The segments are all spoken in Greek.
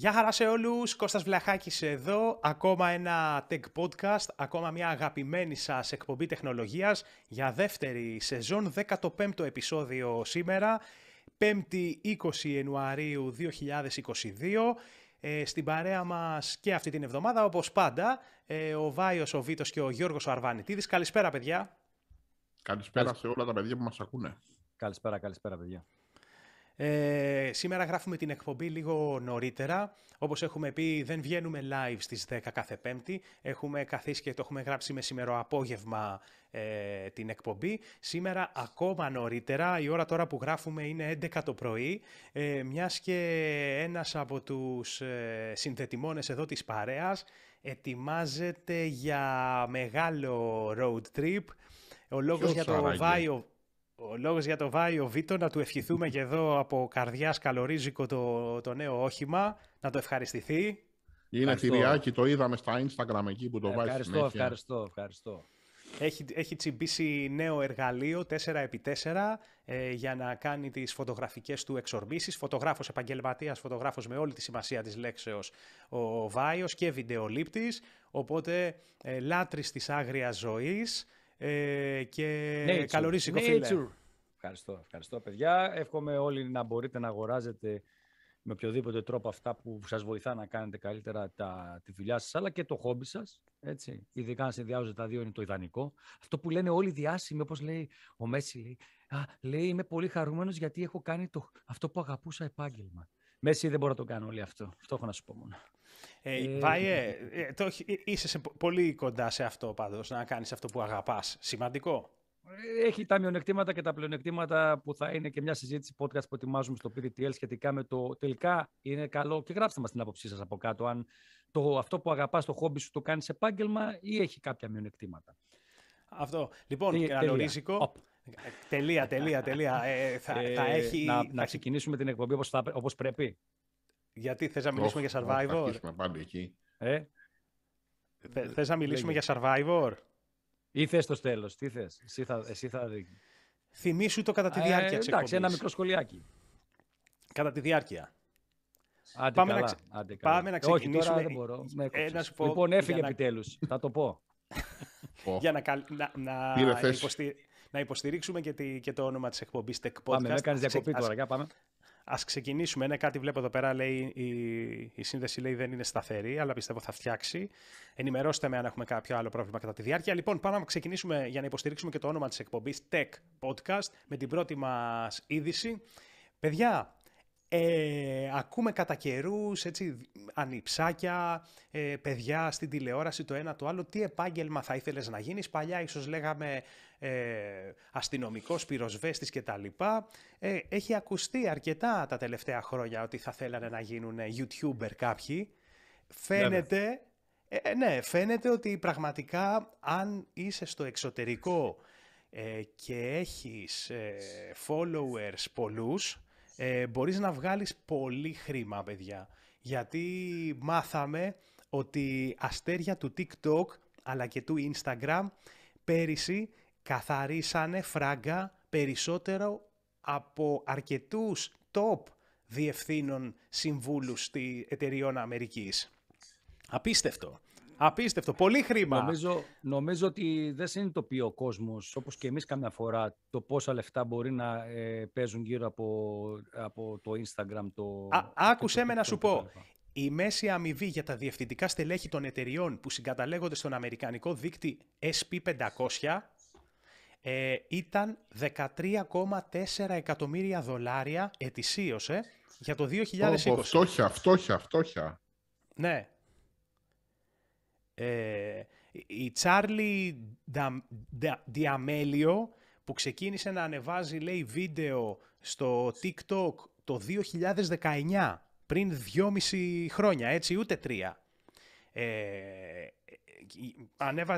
Γεια χαρά σε όλους, Κώστας Βλαχάκης εδώ, ακόμα ένα Tech Podcast, ακόμα μια αγαπημένη σας εκπομπή τεχνολογίας για δεύτερη σεζόν, 15ο επεισόδιο σήμερα, 5η 20 Ιανουαρίου 2022, ε, στην παρέα μας και αυτή την εβδομάδα, όπως πάντα, ε, ο Βάιος, ο Βίτος και ο Γιώργος ο Αρβανιτίδης. Καλησπέρα παιδιά. Καλησπέρα σε όλα τα παιδιά που μας ακούνε. Καλησπέρα, καλησπέρα παιδιά. Ε, σήμερα γράφουμε την εκπομπή λίγο νωρίτερα. Όπως έχουμε πει, δεν βγαίνουμε live στις 10 κάθε Πέμπτη. Έχουμε καθίσει και το έχουμε γράψει με σήμερα απόγευμα ε, την εκπομπή. Σήμερα ακόμα νωρίτερα, η ώρα τώρα που γράφουμε είναι 11 το πρωί, ε, μιας και ένας από τους ε, εδώ της παρέας ετοιμάζεται για μεγάλο road trip. Ο λόγος για το Βάιο ο λόγος για το Βάιο Βίτο να του ευχηθούμε και εδώ από καρδιάς καλορίζικο το, το νέο όχημα, να το ευχαριστηθεί. Είναι θηριάκι το είδαμε στα Instagram εκεί που το βάζει. Ευχαριστώ, ευχαριστώ, ευχαριστώ. Έχει, έχει τσιμπήσει νέο εργαλείο 4x4 ε, για να κάνει τις φωτογραφικές του εξορμήσεις. Φωτογράφος επαγγελματίας, φωτογράφος με όλη τη σημασία της λέξεως ο Βάιος και βιντεολήπτης. Οπότε ε, λάτρης της άγριας ζωής ε, και φίλε. Ευχαριστώ, ευχαριστώ παιδιά. Εύχομαι όλοι να μπορείτε να αγοράζετε με οποιοδήποτε τρόπο αυτά που σας βοηθά να κάνετε καλύτερα τα, τη δουλειά σας, αλλά και το χόμπι σας, έτσι. Ειδικά να συνδυάζονται τα δύο είναι το ιδανικό. Αυτό που λένε όλοι διάσημοι, όπως λέει ο Μέση, λέει, Α, λέει είμαι πολύ χαρούμενος γιατί έχω κάνει το, αυτό που αγαπούσα επάγγελμα. Μέση δεν μπορώ να το κάνω όλοι αυτό. Αυτό έχω να σου πω μόνο. Ε, ε, ε είσαι σε, πολύ κοντά σε αυτό πάντως, να κάνεις αυτό που αγαπάς. Σημαντικό έχει τα μειονεκτήματα και τα πλεονεκτήματα που θα είναι και μια συζήτηση podcast που ετοιμάζουμε στο PDTL σχετικά με το τελικά είναι καλό. Και γράψτε μας την άποψή σας από κάτω αν το, αυτό που αγαπάς το χόμπι σου το κάνεις επάγγελμα ή έχει κάποια μειονεκτήματα. Αυτό. Λοιπόν, ε, Τελεία, τελεία, τελεία. Ε, θα, ε, θα έχει... να, να ξεκινήσουμε την εκπομπή όπως, θα, όπως πρέπει. Γιατί θες να μιλήσουμε για Survivor. Θα αρχίσουμε πάντα εκεί. Ε? Θες να μιλήσουμε για Survivor. Ή θες το τέλο, τι θες. Εσύ θα, εσύ θα... Θυμήσου το κατά τη ε, διάρκεια Εντάξει, ένα μικρό σχολιάκι. Κατά τη διάρκεια. πάμε, να, πάμε να ξεκινήσουμε. Όχι, τώρα δεν μπορώ. Ε, λοιπόν, έφυγε επιτέλου. Να... θα το πω. για να, να, να, υποστη... να υποστηρίξουμε και, τη... και το όνομα της εκπομπής Tech Podcast. Πάμε, να κάνεις διακοπή τώρα. Για πάμε. Ας ξεκινήσουμε. Ένα κάτι, βλέπω εδώ πέρα, λέει, η, η σύνδεση λέει δεν είναι σταθερή, αλλά πιστεύω θα φτιάξει. Ενημερώστε με αν έχουμε κάποιο άλλο πρόβλημα κατά τη διάρκεια. Λοιπόν, πάμε να ξεκινήσουμε για να υποστηρίξουμε και το όνομα της εκπομπής Tech Podcast με την πρώτη μας είδηση. Παιδιά, ε, ακούμε κατά καιρούς ανυψάκια, ε, παιδιά στην τηλεόραση το ένα το άλλο. Τι επάγγελμα θα ήθελες να γίνεις, Παλιά ίσως λέγαμε ε, αστυνομικός, πυροσβέστης τα Ε, έχει ακουστεί αρκετά τα τελευταία χρόνια ότι θα θέλανε να γίνουν YouTuber κάποιοι. Φαίνεται, ε, ε ναι, φαίνεται ότι πραγματικά αν είσαι στο εξωτερικό ε, και έχεις ε, followers πολλούς, ε, μπορείς να βγάλεις πολύ χρήμα, παιδιά. Γιατί μάθαμε ότι αστέρια του TikTok αλλά και του Instagram πέρυσι καθαρίσανε φράγκα περισσότερο από αρκετούς top διευθύνων συμβούλους τη εταιριών Αμερικής. Απίστευτο. Απίστευτο. Πολύ χρήμα. Νομίζω, ότι δεν συνειδητοποιεί ο κόσμος, όπως και εμείς καμιά φορά, το πόσα λεφτά μπορεί να ε, παίζουν γύρω από, το Instagram. Το, Α, άκουσέ με να σου πω. Η μέση αμοιβή για τα διευθυντικά στελέχη των εταιριών που συγκαταλέγονται στον Αμερικανικό δίκτυ SP500 ε, ήταν 13,4 εκατομμύρια δολάρια ετησίως ε, για το 2020. Oh, φτώχεια, φτώχεια, φτώχεια. Ναι. Ε, η Τσάρλι Διαμέλιο που ξεκίνησε να ανεβάζει λέει βίντεο στο TikTok το 2019 πριν δυόμιση χρόνια, έτσι, ούτε τρία. Ε,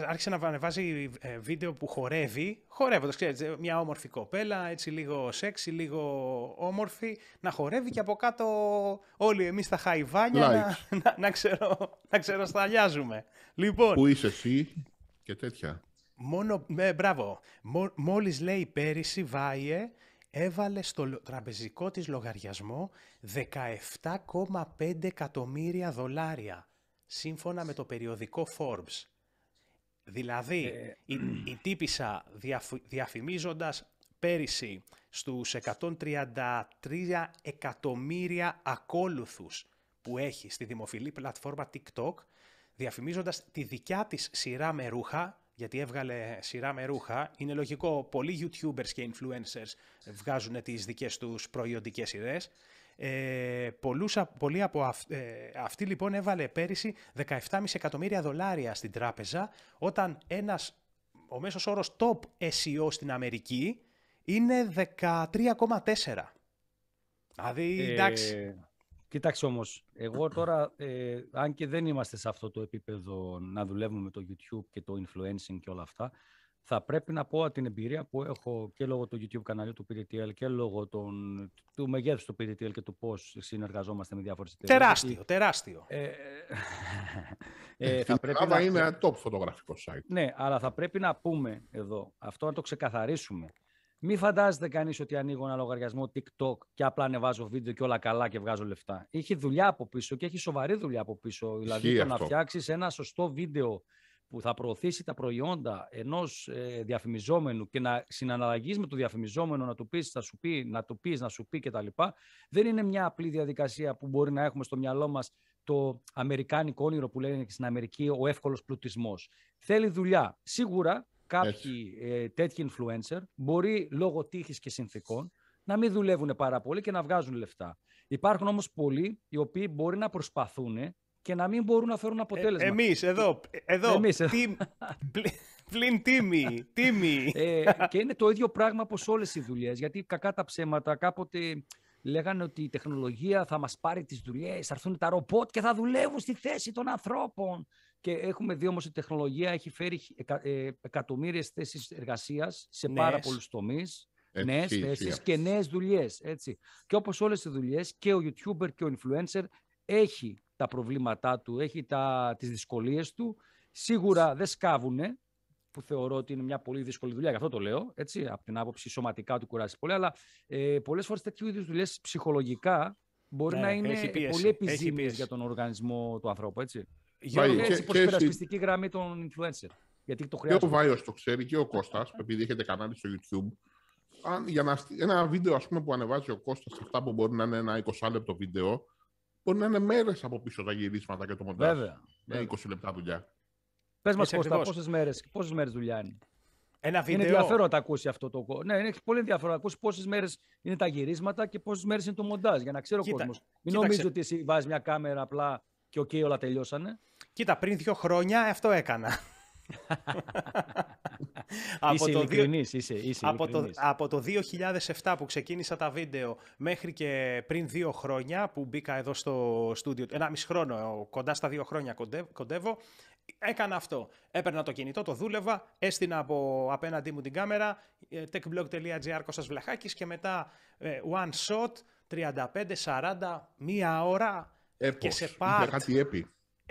άρχισε να ανεβάζει ε, βίντεο που χορεύει, χορεύοντας, ε, μια όμορφη κοπέλα, έτσι λίγο σεξι, λίγο όμορφη, να χορεύει και από κάτω όλοι εμείς τα χαϊβάνια να, να, να, ξέρω, Λοιπόν, Πού είσαι εσύ και τέτοια. Μόνο, με μπράβο, μόλις λέει πέρυσι Βάιε, έβαλε στο τραπεζικό της λογαριασμό 17,5 εκατομμύρια δολάρια σύμφωνα με το περιοδικό Forbes. Δηλαδή, ε, η, η τύπησα διαφημίζοντας πέρυσι στους 133 εκατομμύρια ακόλουθους που έχει στη δημοφιλή πλατφόρμα TikTok, διαφημίζοντας τη δικιά της σειρά με ρούχα, γιατί έβγαλε σειρά με ρούχα, είναι λογικό πολλοί YouTubers και influencers βγάζουν τις δικές τους προϊοντικές ιδέες, ε, πολλούς, από αυ, ε, λοιπόν έβαλε πέρυσι 17,5 εκατομμύρια δολάρια στην τράπεζα όταν ένας, ο μέσος όρος top SEO στην Αμερική είναι 13,4. Δηλαδή, ε, εντάξει. Κοίταξε όμως, εγώ τώρα, ε, αν και δεν είμαστε σε αυτό το επίπεδο να δουλεύουμε με το YouTube και το influencing και όλα αυτά, θα πρέπει να πω την εμπειρία που έχω και λόγω του YouTube καναλιού του PDTL και λόγω των, του μεγέθους του PDTL και του πώς συνεργαζόμαστε με διάφορες εταιρείες. Τεράστιο, τεράστιο. Ε, ε, ε, θα πρέπει να... είναι ένα top φωτογραφικό site. Ναι, αλλά θα πρέπει να πούμε εδώ, αυτό να το ξεκαθαρίσουμε. Μην φαντάζεται κανείς ότι ανοίγω ένα λογαριασμό TikTok και απλά ανεβάζω βίντεο και όλα καλά και βγάζω λεφτά. Έχει δουλειά από πίσω και έχει σοβαρή δουλειά από πίσω. Δηλαδή, το να φτιάξεις ένα σωστό βίντεο που θα προωθήσει τα προϊόντα ενός ε, διαφημιζόμενου και να συναναλλαγείς με το διαφημιζόμενο, να του πεις, θα σου πει, να του πεις, να σου πει κτλ. Δεν είναι μια απλή διαδικασία που μπορεί να έχουμε στο μυαλό μας το αμερικάνικο όνειρο που λένε και στην Αμερική ο εύκολος πλουτισμός. Θέλει δουλειά. Σίγουρα κάποιοι ε, τέτοιοι influencer μπορεί λόγω τύχης και συνθήκων να μην δουλεύουν πάρα πολύ και να βγάζουν λεφτά. Υπάρχουν όμως πολλοί οι οποίοι μπορεί να προσπαθούν και να μην μπορούν να φέρουν αποτέλεσμα. Ε, εμείς, εδώ, εδώ, εμείς, εδώ. πλην τίμη, Ε, και είναι το ίδιο πράγμα όπως όλες οι δουλειές, γιατί κακά τα ψέματα κάποτε λέγανε ότι η τεχνολογία θα μας πάρει τις δουλειές, θα έρθουν τα ρομπότ και θα δουλεύουν στη θέση των ανθρώπων. Και έχουμε δει όμως η τεχνολογία έχει φέρει ε, εκατομμύρια θέσεις εργασίας σε πάρα πολλούς τομείς. Νέε θέσεις και νέες δουλειές. Και όπως όλες οι δουλειές, και ο YouTuber και ο influencer έχει τα προβλήματά του, έχει τα, τις δυσκολίες του. Σίγουρα δεν σκάβουνε, που θεωρώ ότι είναι μια πολύ δύσκολη δουλειά, γι' αυτό το λέω, έτσι, από την άποψη σωματικά του κουράζει πολύ, αλλά ε, πολλές φορές τέτοιου είδους δουλειές ψυχολογικά μπορεί ναι, να είναι πολύ επιζήμιες για τον οργανισμό του ανθρώπου, έτσι. Για να έτσι υπερασπιστική και... γραμμή των influencer. Γιατί το Και ο Βάιος το ξέρει και ο Κώστας, επειδή έχετε κανάλι στο YouTube. Αν, για να, ένα βίντεο ας πούμε, που ανεβάζει ο Κώστας, αυτά που μπορεί να είναι ένα 20 λεπτό βίντεο, μπορεί να είναι μέρες από πίσω τα γυρίσματα και το μοντάζ. Βέβαια. Με 20 λεπτά δουλειά. Πες μας, Κώστα, πόσες μέρες πόσες μέρες δουλειά είναι. Ένα βίντεο. Είναι ενδιαφέρον να τα ακούσει αυτό το. Ναι, είναι πολύ ενδιαφέρον να ακούσει πόσες μέρες είναι τα γυρίσματα και πόσες μέρες είναι το μοντάζ. Για να ξέρει ο κόσμος. Μην νομίζω ότι εσύ βάζεις μια κάμερα απλά και οκ, okay, όλα τελειώσανε. Κοίτα, πριν δύο χρόνια αυτό έκανα από, το από, το, 2007 που ξεκίνησα τα βίντεο μέχρι και πριν δύο χρόνια που μπήκα εδώ στο στούντιο, ένα μισό χρόνο, κοντά στα δύο χρόνια κοντεύω, έκανα αυτό. Έπαιρνα το κινητό, το δούλευα, έστεινα από απέναντί μου την κάμερα, ε, techblog.gr Κώστας Βλαχάκης και μετά ε, one shot, 35-40, μία ώρα και σε πάρτ. κάτι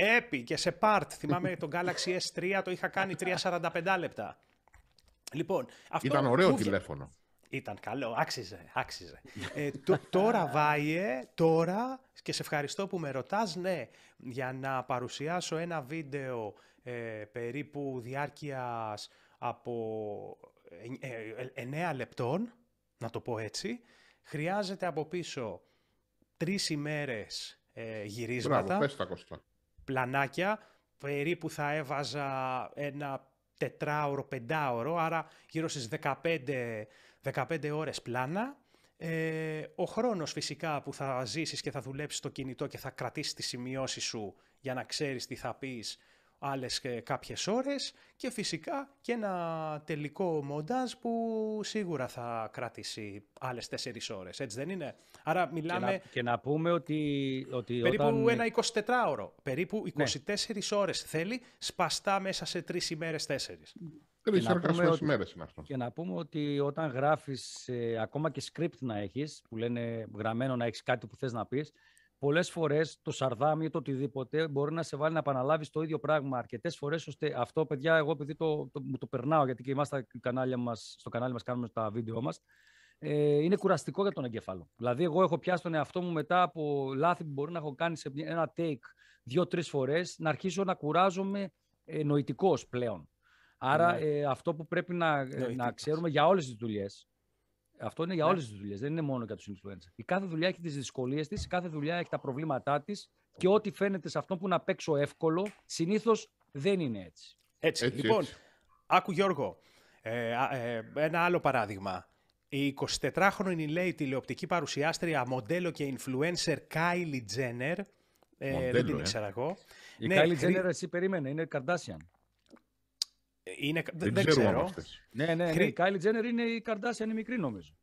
Έπι και σε part. Θυμάμαι τον Galaxy S3 το είχα κάνει 3,45 λεπτά. Λοιπόν, αυτό Ήταν ωραίο τηλέφωνο. Ήταν καλό, άξιζε, άξιζε. Ε, τώρα βάιε, τώρα και σε ευχαριστώ που με ρωτάς, ναι, για να παρουσιάσω ένα βίντεο ε, περίπου διάρκειας από 9 ε, λεπτών, να το πω έτσι, χρειάζεται από πίσω τρεις ημέρες ε, γυρίσματα. Μπράβο, πες τα Κώστα πλανάκια, περίπου θα έβαζα ένα τετράωρο, πεντάωρο, άρα γύρω στις 15, 15 ώρες πλάνα. Ε, ο χρόνος φυσικά που θα ζήσεις και θα δουλέψεις το κινητό και θα κρατήσεις τις σημειώσεις σου για να ξέρεις τι θα πεις άλλες ε, κάποιες ώρες και φυσικά και ένα τελικό μοντάζ που σίγουρα θα κρατήσει άλλες τέσσερις ώρες, έτσι δεν είναι. Άρα μιλάμε... Και να, πούμε ότι... ότι όταν... ένα 24ωρο, περίπου 24 ναι. ώρες θέλει, σπαστά μέσα σε τρεις ημέρες, τέσσερις. Τρεις ώρες, ημέρες είναι αυτό. Και να πούμε ότι όταν γράφεις, ε, ακόμα και script να έχεις, που λένε γραμμένο να έχεις κάτι που θες να πεις, πολλές φορές το σαρδάμι ή το οτιδήποτε μπορεί να σε βάλει να επαναλάβεις το ίδιο πράγμα αρκετές φορές, ώστε αυτό, παιδιά, εγώ επειδή το, το, μου το περνάω, γιατί και είμαστε στο κανάλι μας κάνουμε τα βίντεο μας, ε, είναι κουραστικό για τον εγκέφαλο. Δηλαδή, εγώ έχω πιάσει τον εαυτό μου μετά από λάθη που μπορεί να έχω κάνει σε ένα take δύο-τρει φορές, να αρχίσω να κουράζομαι νοητικό πλέον. Άρα, ναι. ε, αυτό που πρέπει να, ε, να ξέρουμε για όλες τις δουλειές, αυτό είναι για ναι. όλες τις δουλειές, δεν είναι μόνο για τους influencer. Η κάθε δουλειά έχει τις δυσκολίες της, η κάθε δουλειά έχει τα προβλήματά της και ό,τι φαίνεται σε αυτό που να παίξω εύκολο, συνήθως δεν είναι έτσι. Έτσι. λοιπόν, έτσι. άκου Γιώργο, ε, ε, ένα άλλο παράδειγμα. Η 24χρονη λέει τηλεοπτική παρουσιάστρια, μοντέλο και influencer Kylie Jenner. Ε, δεν την ε. ήξερα εγώ. Η ναι, Kylie Jenner, εσύ περίμενε, είναι Kardashian. Δεν, ξέρω. Ναι, ναι, ναι. Η Kylie Jenner είναι η Καρδάσια, μικρή νομίζω.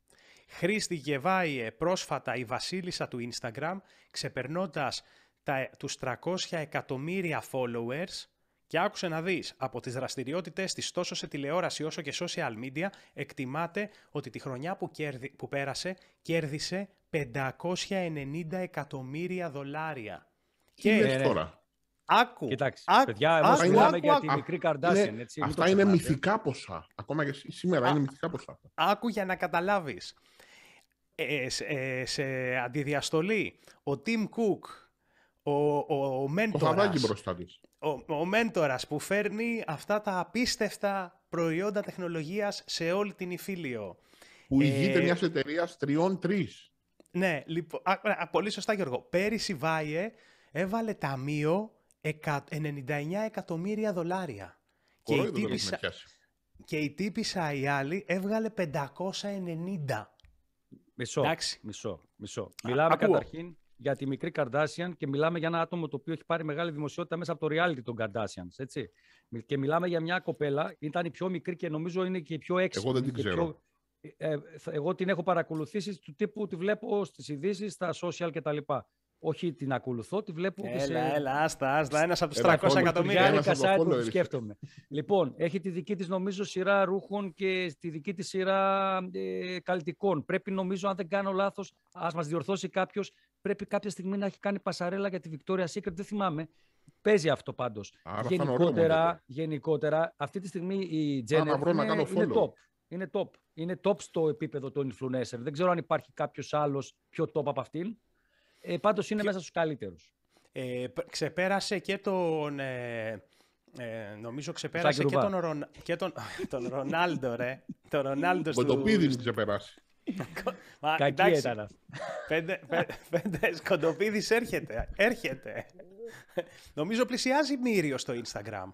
Χρήστη Γεβάιε πρόσφατα η βασίλισσα του Instagram, ξεπερνώντας τα, τους 300 εκατομμύρια followers και άκουσε να δεις, από τις δραστηριότητες της τόσο σε τηλεόραση όσο και social media, εκτιμάται ότι τη χρονιά που, που πέρασε κέρδισε 590 εκατομμύρια δολάρια. Και, ναι, ναι. τώρα. Άκου. Κοιτάξτε, παιδιά, εμεί μιλάμε για άκου, τη μικρή Καρδάσιαν. αυτά είναι μυθικά ποσά. Ακόμα και σήμερα είναι μυθικά ποσά. Άκου για να καταλάβεις. Ε, σε, ε, σε αντιδιαστολή, ο Τιμ Κουκ, ο, ο, μέντορας, Ο, μέντορας που φέρνει αυτά τα απίστευτα προϊόντα τεχνολογίας σε όλη την Ιφίλιο. Που ε, ηγείται ε, μιας εταιρείας τρεις. Ναι, λοιπόν, α, α, πολύ σωστά Γιώργο. Πέρυσι Βάιε έβαλε ταμείο 99 εκατομμύρια δολάρια. και η, τύπησα... και η τύπησα η άλλη έβγαλε 590. Μισό, Εντάξει. μισό, μισό. Μιλάμε καταρχήν για τη μικρή Καρδάσιαν και μιλάμε για ένα άτομο το οποίο έχει πάρει μεγάλη δημοσιότητα μέσα από το reality των Καρδάσιαν. Και μιλάμε για μια κοπέλα, ήταν η πιο μικρή και νομίζω είναι και η πιο έξυπνη. Εγώ δεν την ξέρω. Ε, ε, εγώ την έχω παρακολουθήσει του τύπου, τη βλέπω στις ειδήσεις, στα social κτλ. Όχι την ακολουθώ, τη βλέπω. Έλα, και σε... έλα, άστα, άστα. Ένας από τους 300 εκατομμύρια. Ένα κασάρι που σκέφτομαι. λοιπόν, έχει τη δική της νομίζω σειρά ρούχων και τη δική της σειρά ε, καλλιτικών. Πρέπει νομίζω, αν δεν κάνω λάθος, ας μας διορθώσει κάποιος, πρέπει κάποια στιγμή να έχει κάνει πασαρέλα για τη Victoria Secret. Δεν θυμάμαι. Παίζει αυτό πάντως. Γενικότερα, γενικότερα, αυτή τη στιγμή η Τζένερ είναι, είναι top. Είναι top. Είναι top στο επίπεδο των influencer. Δεν ξέρω αν υπάρχει κάποιος άλλος πιο top από αυτήν. Ε, Πάντως είναι μέσα στους καλύτερους. Ε, ξεπέρασε και τον. Ε, ε νομίζω ξεπέρασε και τον, και τον, τον Ρονάλντο, ρε. τον Ρονάλντο ξεπεράσει. Μα, Κακή Πέντε, πέντε, έρχεται. έρχεται. νομίζω πλησιάζει Μύριο στο Instagram.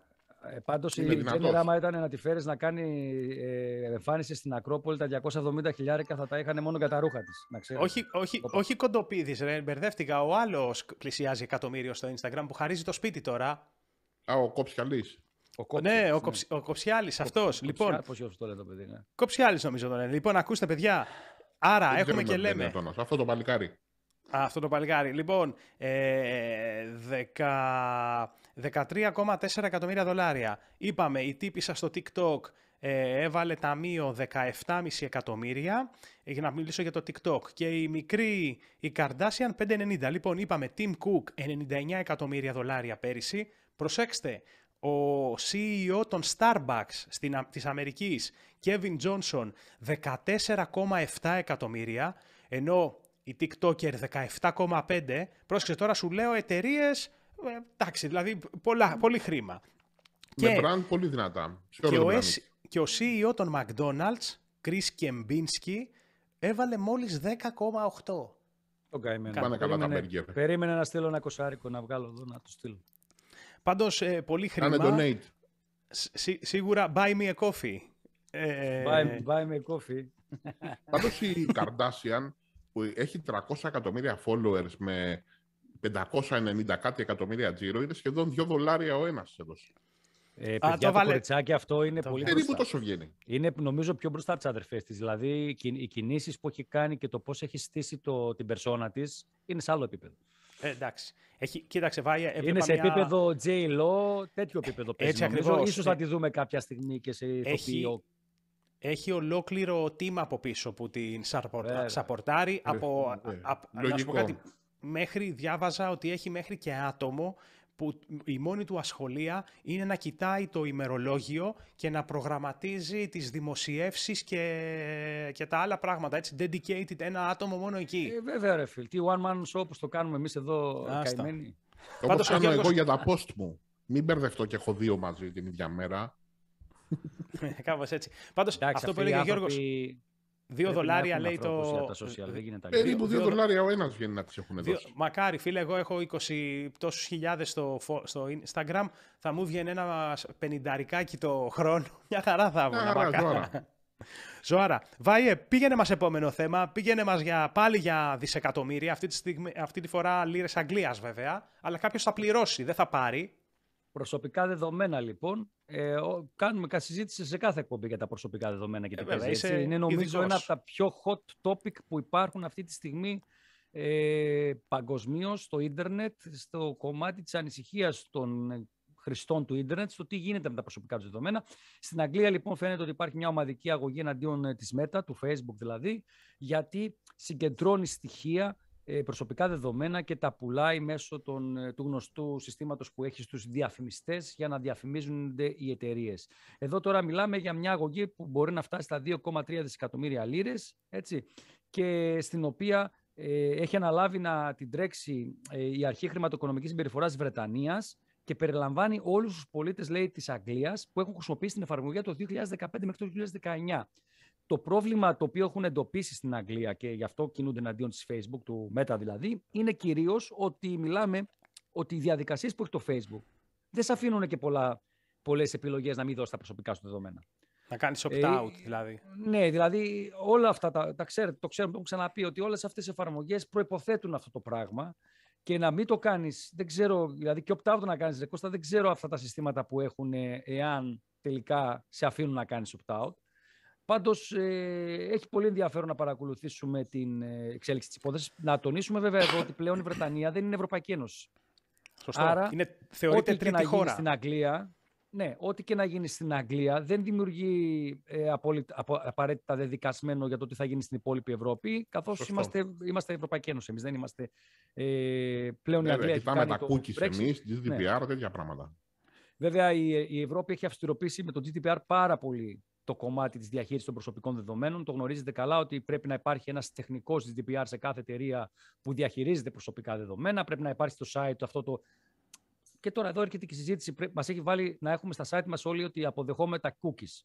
Ε, Πάντως η Τζένερ, άμα ήταν να τη φέρεις να κάνει ε, εμφάνιση στην Ακρόπολη, τα 270 χιλιάρικα θα τα είχαν μόνο για τα ρούχα της. Όχι, όχι, όχι κοντοπίδης, ρε. Μπερδεύτηκα. Ο άλλος πλησιάζει εκατομμύριο στο Instagram που χαρίζει το σπίτι τώρα. Α, ο Κόψιαλή. ναι, ο, ναι. Κοψι, αυτό. Κοψιάλης αυτός. λοιπόν, το λέει το παιδί, ναι. νομίζω το λένε. Λοιπόν, ακούστε παιδιά, άρα έχουμε και λέμε... αυτό το παλικάρι. Αυτό το παλικάρι. Λοιπόν, ε, δεκα... 13,4 εκατομμύρια δολάρια. Είπαμε, η τύπησα στο TikTok ε, έβαλε ταμείο 17,5 εκατομμύρια. Ε, για να μιλήσω για το TikTok. Και η μικρή, η Kardashian 590. Λοιπόν, είπαμε, Tim Cook 99 εκατομμύρια δολάρια πέρυσι. Προσέξτε, ο CEO των Starbucks στην, της Αμερικής, Kevin Johnson, 14,7 εκατομμύρια, ενώ η TikToker 17,5. Πρόσεξε τώρα σου λέω εταιρείες ε, εντάξει, δηλαδή πολλά, πολύ χρήμα. Με και, brand πολύ δυνατά. Και ο, S, και ο CEO των McDonald's, Chris Kempinski, έβαλε μόλις 10,8. Το Πάνε καλά τα μέρια. Περίμενε να στείλω ένα κοσάρικο να βγάλω εδώ να το στείλω. Πάντως, ε, πολύ χρήμα. Κάνε donate. σίγουρα, buy me a coffee. Ε, buy, buy me a coffee. Πάντως η Kardashian που έχει 300 εκατομμύρια followers με 590 κάτι εκατομμύρια τζίρο, είναι σχεδόν 2 δολάρια ο ένας εδώ. Ε, παιδιά, το, το βάλε... κοριτσάκι αυτό είναι το πολύ μπροστά. τόσο βγαίνει. Είναι νομίζω πιο μπροστά από τις αδερφές της. Δηλαδή οι κινήσεις που έχει κάνει και το πώς έχει στήσει το, την περσόνα της είναι σε άλλο επίπεδο. Ε, εντάξει. Έχει, κοίταξε, βάει, Είναι σε μια... επίπεδο J-Lo, τέτοιο επίπεδο παίζει. Έτσι ακριβώ. σω θα τη δούμε κάποια στιγμή και σε ηθοποιό έχει ολόκληρο team από πίσω που την σαπορτάρει. Ε, από, την ε, από, μέχρι, διάβαζα ότι έχει μέχρι και άτομο που η μόνη του ασχολία είναι να κοιτάει το ημερολόγιο και να προγραμματίζει τις δημοσιεύσεις και, και τα άλλα πράγματα. Έτσι, dedicated ένα άτομο μόνο εκεί. Ε, βέβαια ρε φίλ, τι one man show όπως το κάνουμε εμείς εδώ Άστα. καημένοι. Όπως κάνω εγώ για τα post μου. Μην μπερδευτώ και έχω δύο μαζί την ίδια μέρα. Ε, Κάπως έτσι. Πάντως, αυτό που έλεγε ο Γιώργος... Δύο δολάρια λέει το. Τα social, Περίπου δύο δολάρια ο ένας βγαίνει να τι έχουν δώσει. Μακάρι, φίλε, εγώ έχω 20 τόσους χιλιάδες στο, Instagram. Θα μου βγαίνει ένα πενινταρικάκι το χρόνο. Μια χαρά θα μακάρι. Ζωάρα. Βάιε, πήγαινε μας επόμενο θέμα. Πήγαινε μας για, πάλι για δισεκατομμύρια. Αυτή τη, στιγμή, αυτή τη φορά λίρες Αγγλίας βέβαια. Αλλά κάποιος θα πληρώσει, δεν θα πάρει. Προσωπικά δεδομένα λοιπόν. Ε, κάνουμε κάθε συζήτηση σε κάθε εκπομπή για τα προσωπικά δεδομένα και ε, τα έτσι. Είναι νομίζω ένα από τα πιο hot topic που υπάρχουν αυτή τη στιγμή ε, παγκοσμίως στο ίντερνετ, στο κομμάτι της ανησυχίας των χρηστών του ίντερνετ, στο τι γίνεται με τα προσωπικά τους δεδομένα. Στην Αγγλία λοιπόν φαίνεται ότι υπάρχει μια ομαδική αγωγή εναντίον ε, της Meta, του Facebook δηλαδή, γιατί συγκεντρώνει στοιχεία ε, προσωπικά δεδομένα και τα πουλάει μέσω των, ε, του γνωστού συστήματος που έχει στους διαφημιστές για να διαφημίζονται οι εταιρείες. Εδώ τώρα μιλάμε για μια αγωγή που μπορεί να φτάσει στα 2,3 δισεκατομμύρια λίρες έτσι, και στην οποία ε, έχει αναλάβει να την τρέξει η Αρχή Χρηματοοικονομικής Συμπεριφοράς Βρετανίας και περιλαμβάνει όλους τους πολίτες, λέει, της Αγγλίας που έχουν χρησιμοποιήσει την εφαρμογή το 2015 μέχρι το 2019. Το πρόβλημα το οποίο έχουν εντοπίσει στην Αγγλία και γι' αυτό κινούνται εναντίον της Facebook, του Meta δηλαδή, είναι κυρίως ότι μιλάμε ότι οι διαδικασίες που έχει το Facebook δεν σε αφήνουν και πολλές επιλογές να μην δώσει τα προσωπικά σου δεδομένα. Να κάνεις opt-out, ε, δηλαδή. Ναι, δηλαδή όλα αυτά τα, τα ξέρετε, το ξέρουμε, το έχω ξαναπεί ότι όλες αυτές οι εφαρμογές προποθέτουν αυτό το πράγμα και να μην το κάνεις. Δεν ξέρω, δηλαδή και opt-out να κάνεις, δεν ξέρω αυτά τα συστήματα που έχουν εάν τελικά σε αφήνουν να κάνεις opt-out. Πάντως ε, έχει πολύ ενδιαφέρον να παρακολουθήσουμε την ε, εξέλιξη της υπόθεσης Να τονίσουμε βέβαια εδώ ότι πλέον η Βρετανία δεν είναι Ευρωπαϊκή Ένωση. Σωστό. Άρα, είναι, θεωρείται ό,τι τρίτη και χώρα. Γίνει στην Αγγλία, ναι, ό,τι και να γίνει στην Αγγλία δεν δημιουργεί ε, δε απο, απαραίτητα δεδικασμένο για το τι θα γίνει στην υπόλοιπη Ευρώπη, καθώς είμαστε, είμαστε Ευρωπαϊκή Ένωση. Εμείς δεν είμαστε ε, πλέον Βέβαια, η Αγγλία. Κοιτάμε τα εμεί, εμείς, GDPR, ναι. τέτοια πράγματα. Βέβαια, η, η Ευρώπη έχει αυστηροποιήσει με το GDPR πάρα πολύ το κομμάτι της διαχείρισης των προσωπικών δεδομένων. Το γνωρίζετε καλά ότι πρέπει να υπάρχει ένας τεχνικός της DPR σε κάθε εταιρεία που διαχειρίζεται προσωπικά δεδομένα. Πρέπει να υπάρχει στο site αυτό το. Και τώρα εδώ έρχεται και η συζήτηση. Μας έχει βάλει να έχουμε στα site μας όλοι ότι αποδεχόμε τα cookies.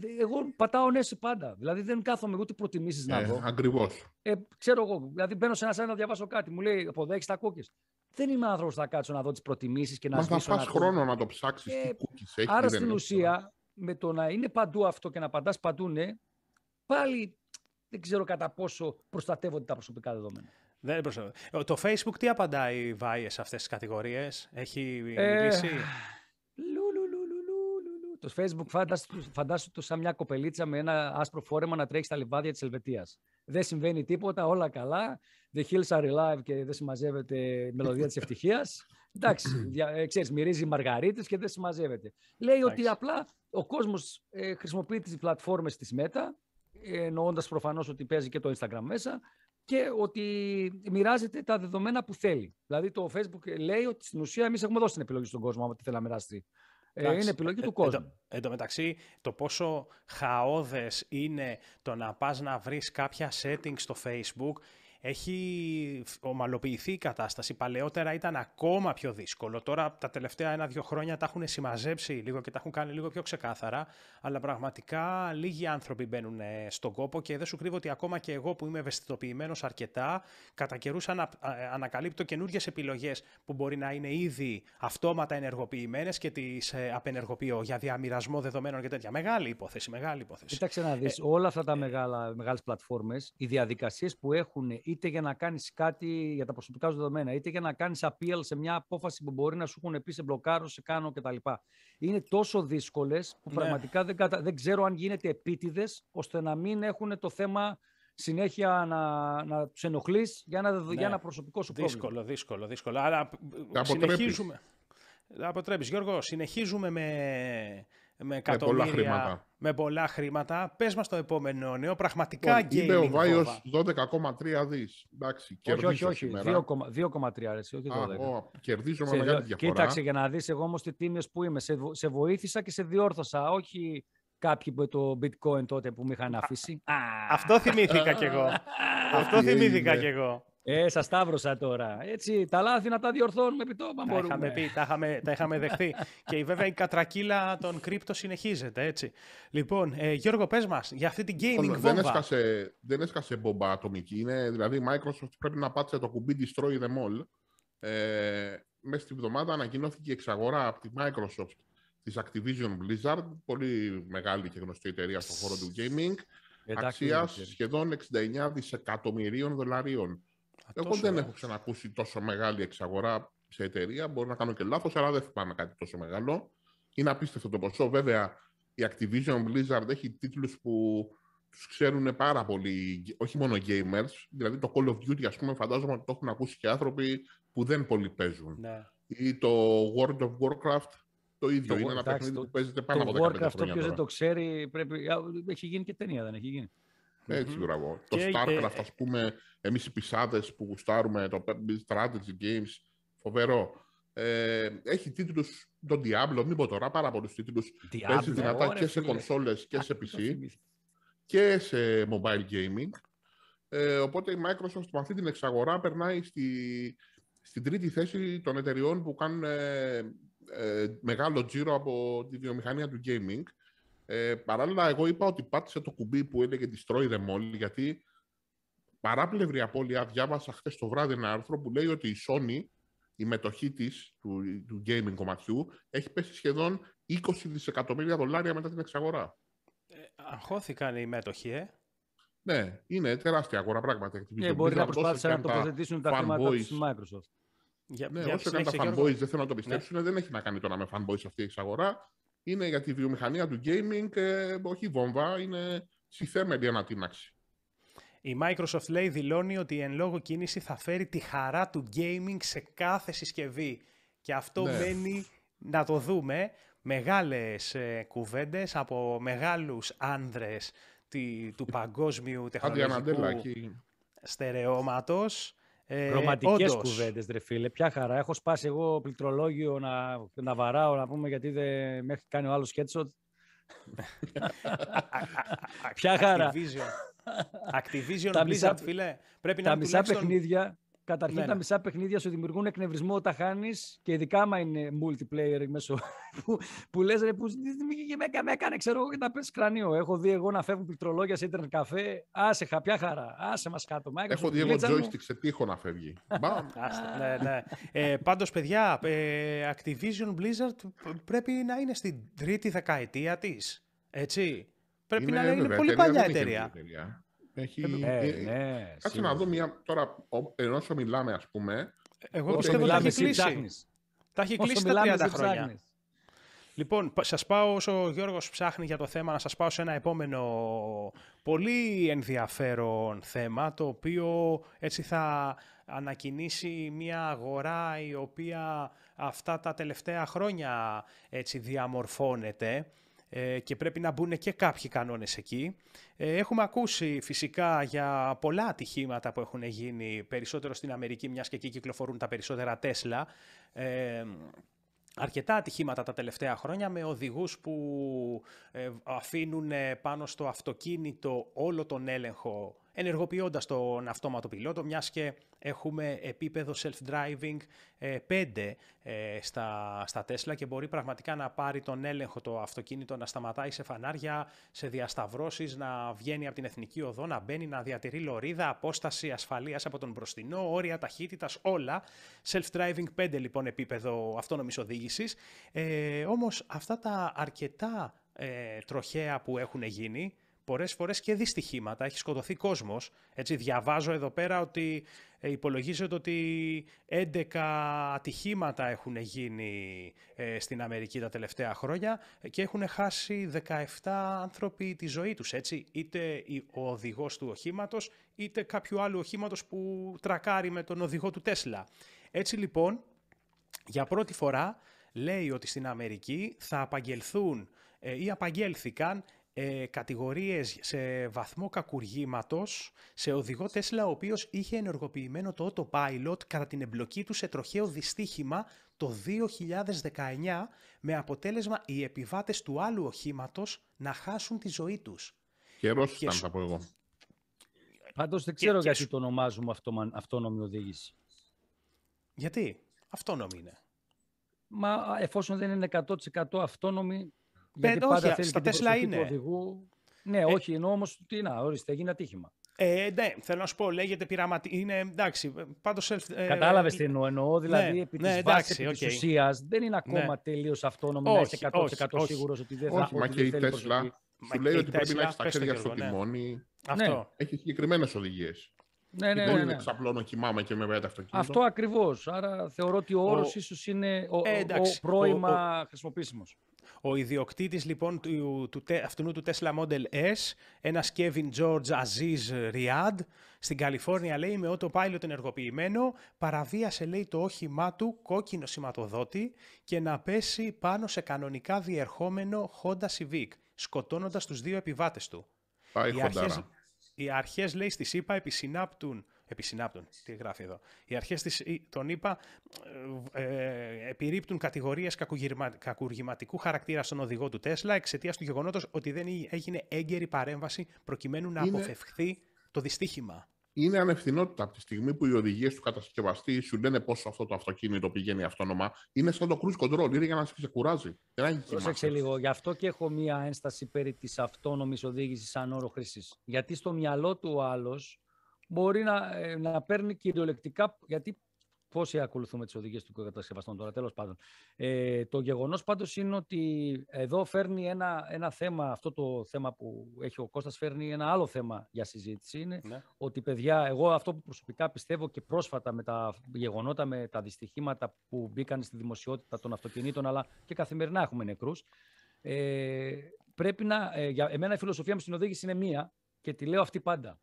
Ε, εγώ πατάω ναι σε πάντα. Δηλαδή δεν κάθομαι εγώ τι προτιμήσεις να ε, δω. Ακριβώς. Ε, ξέρω εγώ. Δηλαδή μπαίνω σε ένα site να διαβάσω κάτι. Μου λέει αποδέχεις τα cookies. Δεν είμαι άνθρωπος να κάτσω να δω τις προτιμήσεις και να σου Μα θα χρόνο να το ψάξεις. Ε, άρα στην ουσία, με το να είναι παντού αυτό και να απαντάς παντού ναι, πάλι δεν ξέρω κατά πόσο προστατεύονται τα προσωπικά δεδομένα. Δεν προστατεύονται. Το Facebook τι απαντάει, Βάιε, σε αυτές τις κατηγορίες, έχει ε, μιλήσει... Το Facebook φαντάσου το σαν μια κοπελίτσα με ένα άσπρο φόρεμα να τρέχει στα λιβάδια της Ελβετίας. Δεν συμβαίνει τίποτα, όλα καλά. The hills are alive και δεν συμμαζεύεται η μελωδία της ευτυχίας. Εντάξει, ε, ξέρεις, μυρίζει μαργαρίτες και δεν συμμαζεύεται. Λέει ότι απλά ο κόσμος ε, χρησιμοποιεί τις πλατφόρμες της ΜΕΤΑ, εννοώντας προφανώς ότι παίζει και το Instagram μέσα, και ότι μοιράζεται τα δεδομένα που θέλει. Δηλαδή το Facebook λέει ότι στην ουσία εμείς έχουμε δώσει την επιλογή στον κόσμο, άμα τι θέλει να μοιραστεί. Ε, Εντάξει, είναι επιλογή του κόσμου. Εν, τω μεταξύ, το πόσο χαόδες είναι το να πας να βρεις κάποια settings στο Facebook έχει ομαλοποιηθεί η κατάσταση. Παλαιότερα ήταν ακόμα πιο δύσκολο. Τώρα τα τελευταία ένα-δύο χρόνια τα έχουν συμμαζέψει λίγο και τα έχουν κάνει λίγο πιο ξεκάθαρα. Αλλά πραγματικά λίγοι άνθρωποι μπαίνουν ε, στον κόπο και δεν σου κρύβω ότι ακόμα και εγώ που είμαι ευαισθητοποιημένος αρκετά, κατά καιρούς ανα, ανακαλύπτω καινούριε επιλογές που μπορεί να είναι ήδη αυτόματα ενεργοποιημένες και τις ε, απενεργοποιώ για διαμοιρασμό δεδομένων και τέτοια. Μεγάλη υπόθεση, μεγάλη υπόθεση. Κοίταξε να δεις, ε, όλα αυτά τα ε, μεγάλα, οι διαδικασίες που έχουν είτε για να κάνεις κάτι για τα προσωπικά σου δεδομένα, είτε για να κάνεις appeal σε μια απόφαση που μπορεί να σου έχουν πει σε μπλοκάρω, σε κάνω κτλ. Είναι τόσο δύσκολες που ναι. πραγματικά δεν, κατα... δεν ξέρω αν γίνεται επίτηδες ώστε να μην έχουν το θέμα συνέχεια να, να τους ενοχλείς για, να, για ναι. ένα προσωπικό σου δύσκολο, πρόβλημα. Δύσκολο, δύσκολο. Αλλά συνεχίζουμε. Αποτρέπεις. Γιώργο, συνεχίζουμε με με εκατομμύρια. Με πολλά χρήματα. Με πολλά χρήματα. Πες μας το επόμενο νέο. Πραγματικά λοιπόν, Είπε ο Βάιος 12,3 δις. Εντάξει, όχι, όχι, όχι. 2,3 αρέσει, όχι 12. Α, ο, κερδίζω με μεγάλη διαφορά. Κοίταξε για να δεις εγώ όμως τι τίμιος που είμαι. Σε, σε βοήθησα και σε διόρθωσα. Όχι κάποιοι με το bitcoin τότε που με είχαν αφήσει. Αυτό θυμήθηκα κι εγώ. Αυτό θυμήθηκα κι εγώ. Ε, σας σταύρωσα τώρα. Έτσι, τα λάθη να τα διορθώνουμε επί το τα μπορούμε. Είχαμε πει, τα είχαμε, τα δεχθεί. και βέβαια η κατρακύλα των κρύπτο συνεχίζεται, έτσι. Λοιπόν, ε, Γιώργο, πες μας για αυτή την gaming βόμβα. Δεν έσκασε, δεν έσκασε μπόμπα ατομική. Είναι, δηλαδή, η Microsoft πρέπει να πάτησε το κουμπί Destroy Them All. Ε, μέσα στη βδομάδα ανακοινώθηκε η εξαγορά από τη Microsoft της Activision Blizzard, πολύ μεγάλη και γνωστή εταιρεία στον χώρο του gaming, αξίας σχεδόν 69 δισεκατομμυρίων δολαρίων. Εγώ δεν έχω ξανακούσει τόσο μεγάλη εξαγορά σε εταιρεία. Μπορώ να κάνω και λάθος, αλλά δεν θυμάμαι κάτι τόσο μεγάλο. Είναι απίστευτο το ποσό. Βέβαια, η Activision Blizzard έχει τίτλους που τους ξέρουν πάρα πολύ, όχι μόνο gamers. Δηλαδή, το Call of Duty, ας πούμε, φαντάζομαι ότι το έχουν ακούσει και άνθρωποι που δεν πολύ παίζουν. Ναι. Ή το World of Warcraft, το ίδιο. Το είναι ένα παιχνίδι που παίζεται πάνω από 15 χρόνια. Το Warcraft, όποιος δεν το ξέρει, πρέπει. Έχει γίνει και ταινία, δεν έχει γίνει. Έτσι, ε, μπράβο. Το Starcraft, ας ε, πούμε, εμείς οι πισάδες που γουστάρουμε, το Strategy Games, φοβερό. Ε, έχει τίτλους. Τον Diablo, μην πω τώρα, πάρα πολλούς τίτλους. Παίζει δυνατά και σε κονσόλες και σε PC και σε mobile gaming. Ε, οπότε η Microsoft με αυτή την εξαγορά περνάει στη, στην τρίτη θέση των εταιριών που κάνουν μεγάλο τζίρο από τη βιομηχανία του gaming. Ε, παράλληλα, εγώ είπα ότι πάτησε το κουμπί που έλεγε Destroy them all, γιατί παράπλευρη απώλεια διάβασα χθες το βράδυ ένα άρθρο που λέει ότι η Sony, η μετοχή της του, του gaming κομματιού, έχει πέσει σχεδόν 20 δισεκατομμύρια δολάρια μετά την εξαγορά. Ε, αγχώθηκαν οι μέτοχοι, ε. Ναι, είναι τεράστια αγορά πράγματα. Ε, μπορεί να προσπάθησαν να τοποθετήσουν τα χρήματα της Microsoft. Για, ναι, για όσο έκανε τα fanboys δεν θέλουν να το ναι. πιστέψουν, δεν έχει να κάνει το να με fanboys αυτή η εξαγορά είναι για τη βιομηχανία του gaming, ε, όχι βόμβα, είναι συθέμενη ανατίναξη. Η Microsoft λέει δηλώνει ότι η εν λόγω κίνηση θα φέρει τη χαρά του gaming σε κάθε συσκευή. Και αυτό ναι. μένει να το δούμε. Μεγάλες ε, κουβέντες από μεγάλους άνδρες τη, του παγκόσμιου τεχνολογικού στερεώματος. Ε, Ρωματικέ κουβέντες, ρε φίλε. Ποια χαρά. Έχω σπάσει εγώ πληκτρολόγιο να, να βαράω, να πούμε γιατί δεν με έχει κάνει ο άλλος σκέτσο. Ποια χαρά. Activision, Activision Blizzard, φίλε. Πρέπει να τα μισά παιχνίδια, Καταρχήν ναι. τα ναι. μισά παιχνίδια σου δημιουργούν εκνευρισμό όταν χάνεις και ειδικά άμα είναι multiplayer μέσω. που, που λες ρε, που με έκανε, ξέρω εγώ, και τα πέσει κρανίο. Έχω δει εγώ να φεύγουν πληκτρολόγια σε internet καφέ. Άσε, χαπιά χαρά. Άσε μας κάτω. Έχω δει εγώ joystick σε τείχο να φεύγει. ναι, ναι. Ε, Πάντως, παιδιά, ε, Activision Blizzard πρέπει να είναι στην τρίτη δεκαετία της. Έτσι. Πρέπει να είναι πολύ παλιά εταιρεία. Έχει... Ε, ε, ναι, ε, Κάτσε να δω μια. Τώρα, ενώ όσο μιλάμε, ας πούμε. Εγώ πιστεύω ότι έχει κλείσει. Τα έχει κλείσει τα 30 χρόνια. Λοιπόν, σας πάω όσο ο Γιώργος ψάχνει για το θέμα, να σας πάω σε ένα επόμενο πολύ ενδιαφέρον θέμα, το οποίο έτσι θα ανακοινήσει μια αγορά η οποία αυτά τα τελευταία χρόνια έτσι διαμορφώνεται. Ε, και πρέπει να μπουν και κάποιοι κανόνες εκεί. Ε, έχουμε ακούσει φυσικά για πολλά ατυχήματα που έχουν γίνει περισσότερο στην Αμερική, μιας και εκεί κυκλοφορούν τα περισσότερα Τέσλα, ε, αρκετά ατυχήματα τα τελευταία χρόνια με οδηγούς που αφήνουν πάνω στο αυτοκίνητο όλο τον έλεγχο ενεργοποιώντας τον αυτόματο πιλότο, μιας και έχουμε επίπεδο self-driving 5 ε, ε, στα, στα Tesla και μπορεί πραγματικά να πάρει τον έλεγχο το αυτοκίνητο, να σταματάει σε φανάρια, σε διασταυρώσεις, να βγαίνει από την εθνική οδό, να μπαίνει, να διατηρεί λωρίδα, απόσταση ασφαλείας από τον μπροστινό, όρια ταχύτητας, όλα. Self-driving 5 λοιπόν επίπεδο αυτόνομης οδήγησης. Ε, όμως αυτά τα αρκετά ε, τροχέα που έχουν γίνει, Πολλές φορές και δυστυχήματα, έχει σκοτωθεί κόσμος. Έτσι, διαβάζω εδώ πέρα ότι ε, υπολογίζεται ότι 11 ατυχήματα έχουν γίνει ε, στην Αμερική τα τελευταία χρόνια και έχουν χάσει 17 άνθρωποι τη ζωή τους, έτσι, είτε ο οδηγός του οχήματος, είτε κάποιου άλλου οχήματος που τρακάρει με τον οδηγό του Τέσλα. Έτσι λοιπόν, για πρώτη φορά λέει ότι στην Αμερική θα απαγγελθούν ε, ή απαγγέλθηκαν ε, κατηγορίες σε βαθμό κακουργήματος σε οδηγό Τέσλα ο οποίος είχε ενεργοποιημένο το autopilot κατά την εμπλοκή του σε τροχαίο δυστύχημα το 2019 με αποτέλεσμα οι επιβάτες του άλλου οχήματος να χάσουν τη ζωή τους. Καιρός ήταν θα πω εγώ. Πάντως δεν ξέρω γιατί το ονομάζουμε αυτόνομη οδήγηση. Γιατί αυτόνομη είναι. Μα εφόσον δεν είναι 100% αυτόνομη, γιατί Πε, πάντα όχι, θέλει στα Τέσλα είναι. Του οδηγού. Ναι, ε, όχι, ενώ όμως τι να, ορίστε, έγινε ατύχημα. Ε, ναι, θέλω να σου πω, λέγεται πειραματή. Είναι εντάξει, πάντως. Ε, Κατάλαβες ε, τι εννοώ. εννοώ δηλαδή, ναι, επί τη ναι, okay. ουσίας, δεν είναι ναι. ακόμα ναι. τελείως αυτόνομο να είσαι 100% σίγουρος ότι δεν θα όχι, Μα και η Τέσλα σου λέει ότι πρέπει να έχεις τα χέρια στο τιμόνι. Ναι. Ναι. Αυτό. Έχει συγκεκριμένες οδηγίες. Ναι, ναι, ναι. Δεν ναι, ναι. ξαπλώνω, κοιμάμαι και με βέβαια το αυτοκίνητα. Αυτό ακριβώς. Άρα θεωρώ ότι ο όρο ο... ίσως είναι ο, ε, ο ο... χρησιμοποιήσιμο. Ο ιδιοκτήτης λοιπόν του, του, αυτού του Tesla Model S, ένας Kevin George Aziz Riad, στην Καλιφόρνια λέει με autopilot ενεργοποιημένο, παραβίασε λέει το όχημά του κόκκινο σηματοδότη και να πέσει πάνω σε κανονικά διερχόμενο Honda Civic, σκοτώνοντας τους δύο επιβάτες του. Πάει χοντάρα. Οι αρχές, λέει, στη ΣΥΠΑ επισυνάπτουν. Επισυνάπτουν, τι γράφει εδώ. Οι αρχές των ΗΠΑ ε, ε επιρρύπτουν κατηγορίες κακουργηματικού χαρακτήρα στον οδηγό του Τέσλα εξαιτίας του γεγονότος ότι δεν έγινε έγκαιρη παρέμβαση προκειμένου να Είναι... αποφευχθεί το δυστύχημα είναι ανευθυνότητα από τη στιγμή που οι οδηγίες του κατασκευαστή σου λένε πόσο αυτό το αυτοκίνητο πηγαίνει αυτόνομα. Είναι σαν το cruise control, είναι για να σε ξεκουράζει. Πρόσεξε λίγο. Γι' αυτό και έχω μία ένσταση περί της αυτόνομης οδήγησης σαν όρο χρήσης. Γιατί στο μυαλό του άλλος μπορεί να, ε, να παίρνει κυριολεκτικά, γιατί πόσοι ακολουθούμε τις οδηγίες του κατασκευαστών τώρα, τέλος πάντων. Ε, το γεγονός πάντως είναι ότι εδώ φέρνει ένα, ένα θέμα, αυτό το θέμα που έχει ο Κώστας φέρνει ένα άλλο θέμα για συζήτηση. Είναι ναι. ότι παιδιά, εγώ αυτό που προσωπικά πιστεύω και πρόσφατα με τα γεγονότα, με τα δυστυχήματα που μπήκαν στη δημοσιότητα των αυτοκινήτων, αλλά και καθημερινά έχουμε νεκρούς. Ε, πρέπει να. Ε, για εμένα η φιλοσοφία μου στην οδήγηση είναι μία και τη λέω αυτή πάντα.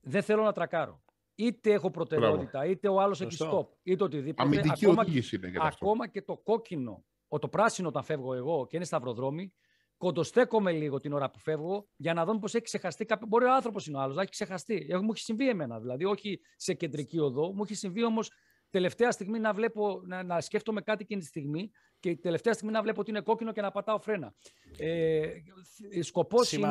Δεν θέλω να τρακάρω είτε έχω προτεραιότητα, είτε ο άλλος έχει στόπ, είτε οτιδήποτε. Αμυντική ακόμα, οδήγηση είναι για Ακόμα και το κόκκινο, το πράσινο όταν φεύγω εγώ και είναι σταυροδρόμι, κοντοστέκομαι λίγο την ώρα που φεύγω για να δω πώ έχει ξεχαστεί. Κάποιο... Μπορεί ο άνθρωπος είναι ο άλλος να έχει ξεχαστεί. Ε, μου έχει συμβεί εμένα δηλαδή, όχι σε κεντρική οδό. Μου έχει συμβεί όμως τελευταία στιγμή να βλέπω, να, να σκέφτομαι κάτι εκείνη τη στιγμή και τελευταία στιγμή να βλέπω ότι είναι κόκκινο και να πατάω φρένα. Ε, ε Σκοπός είναι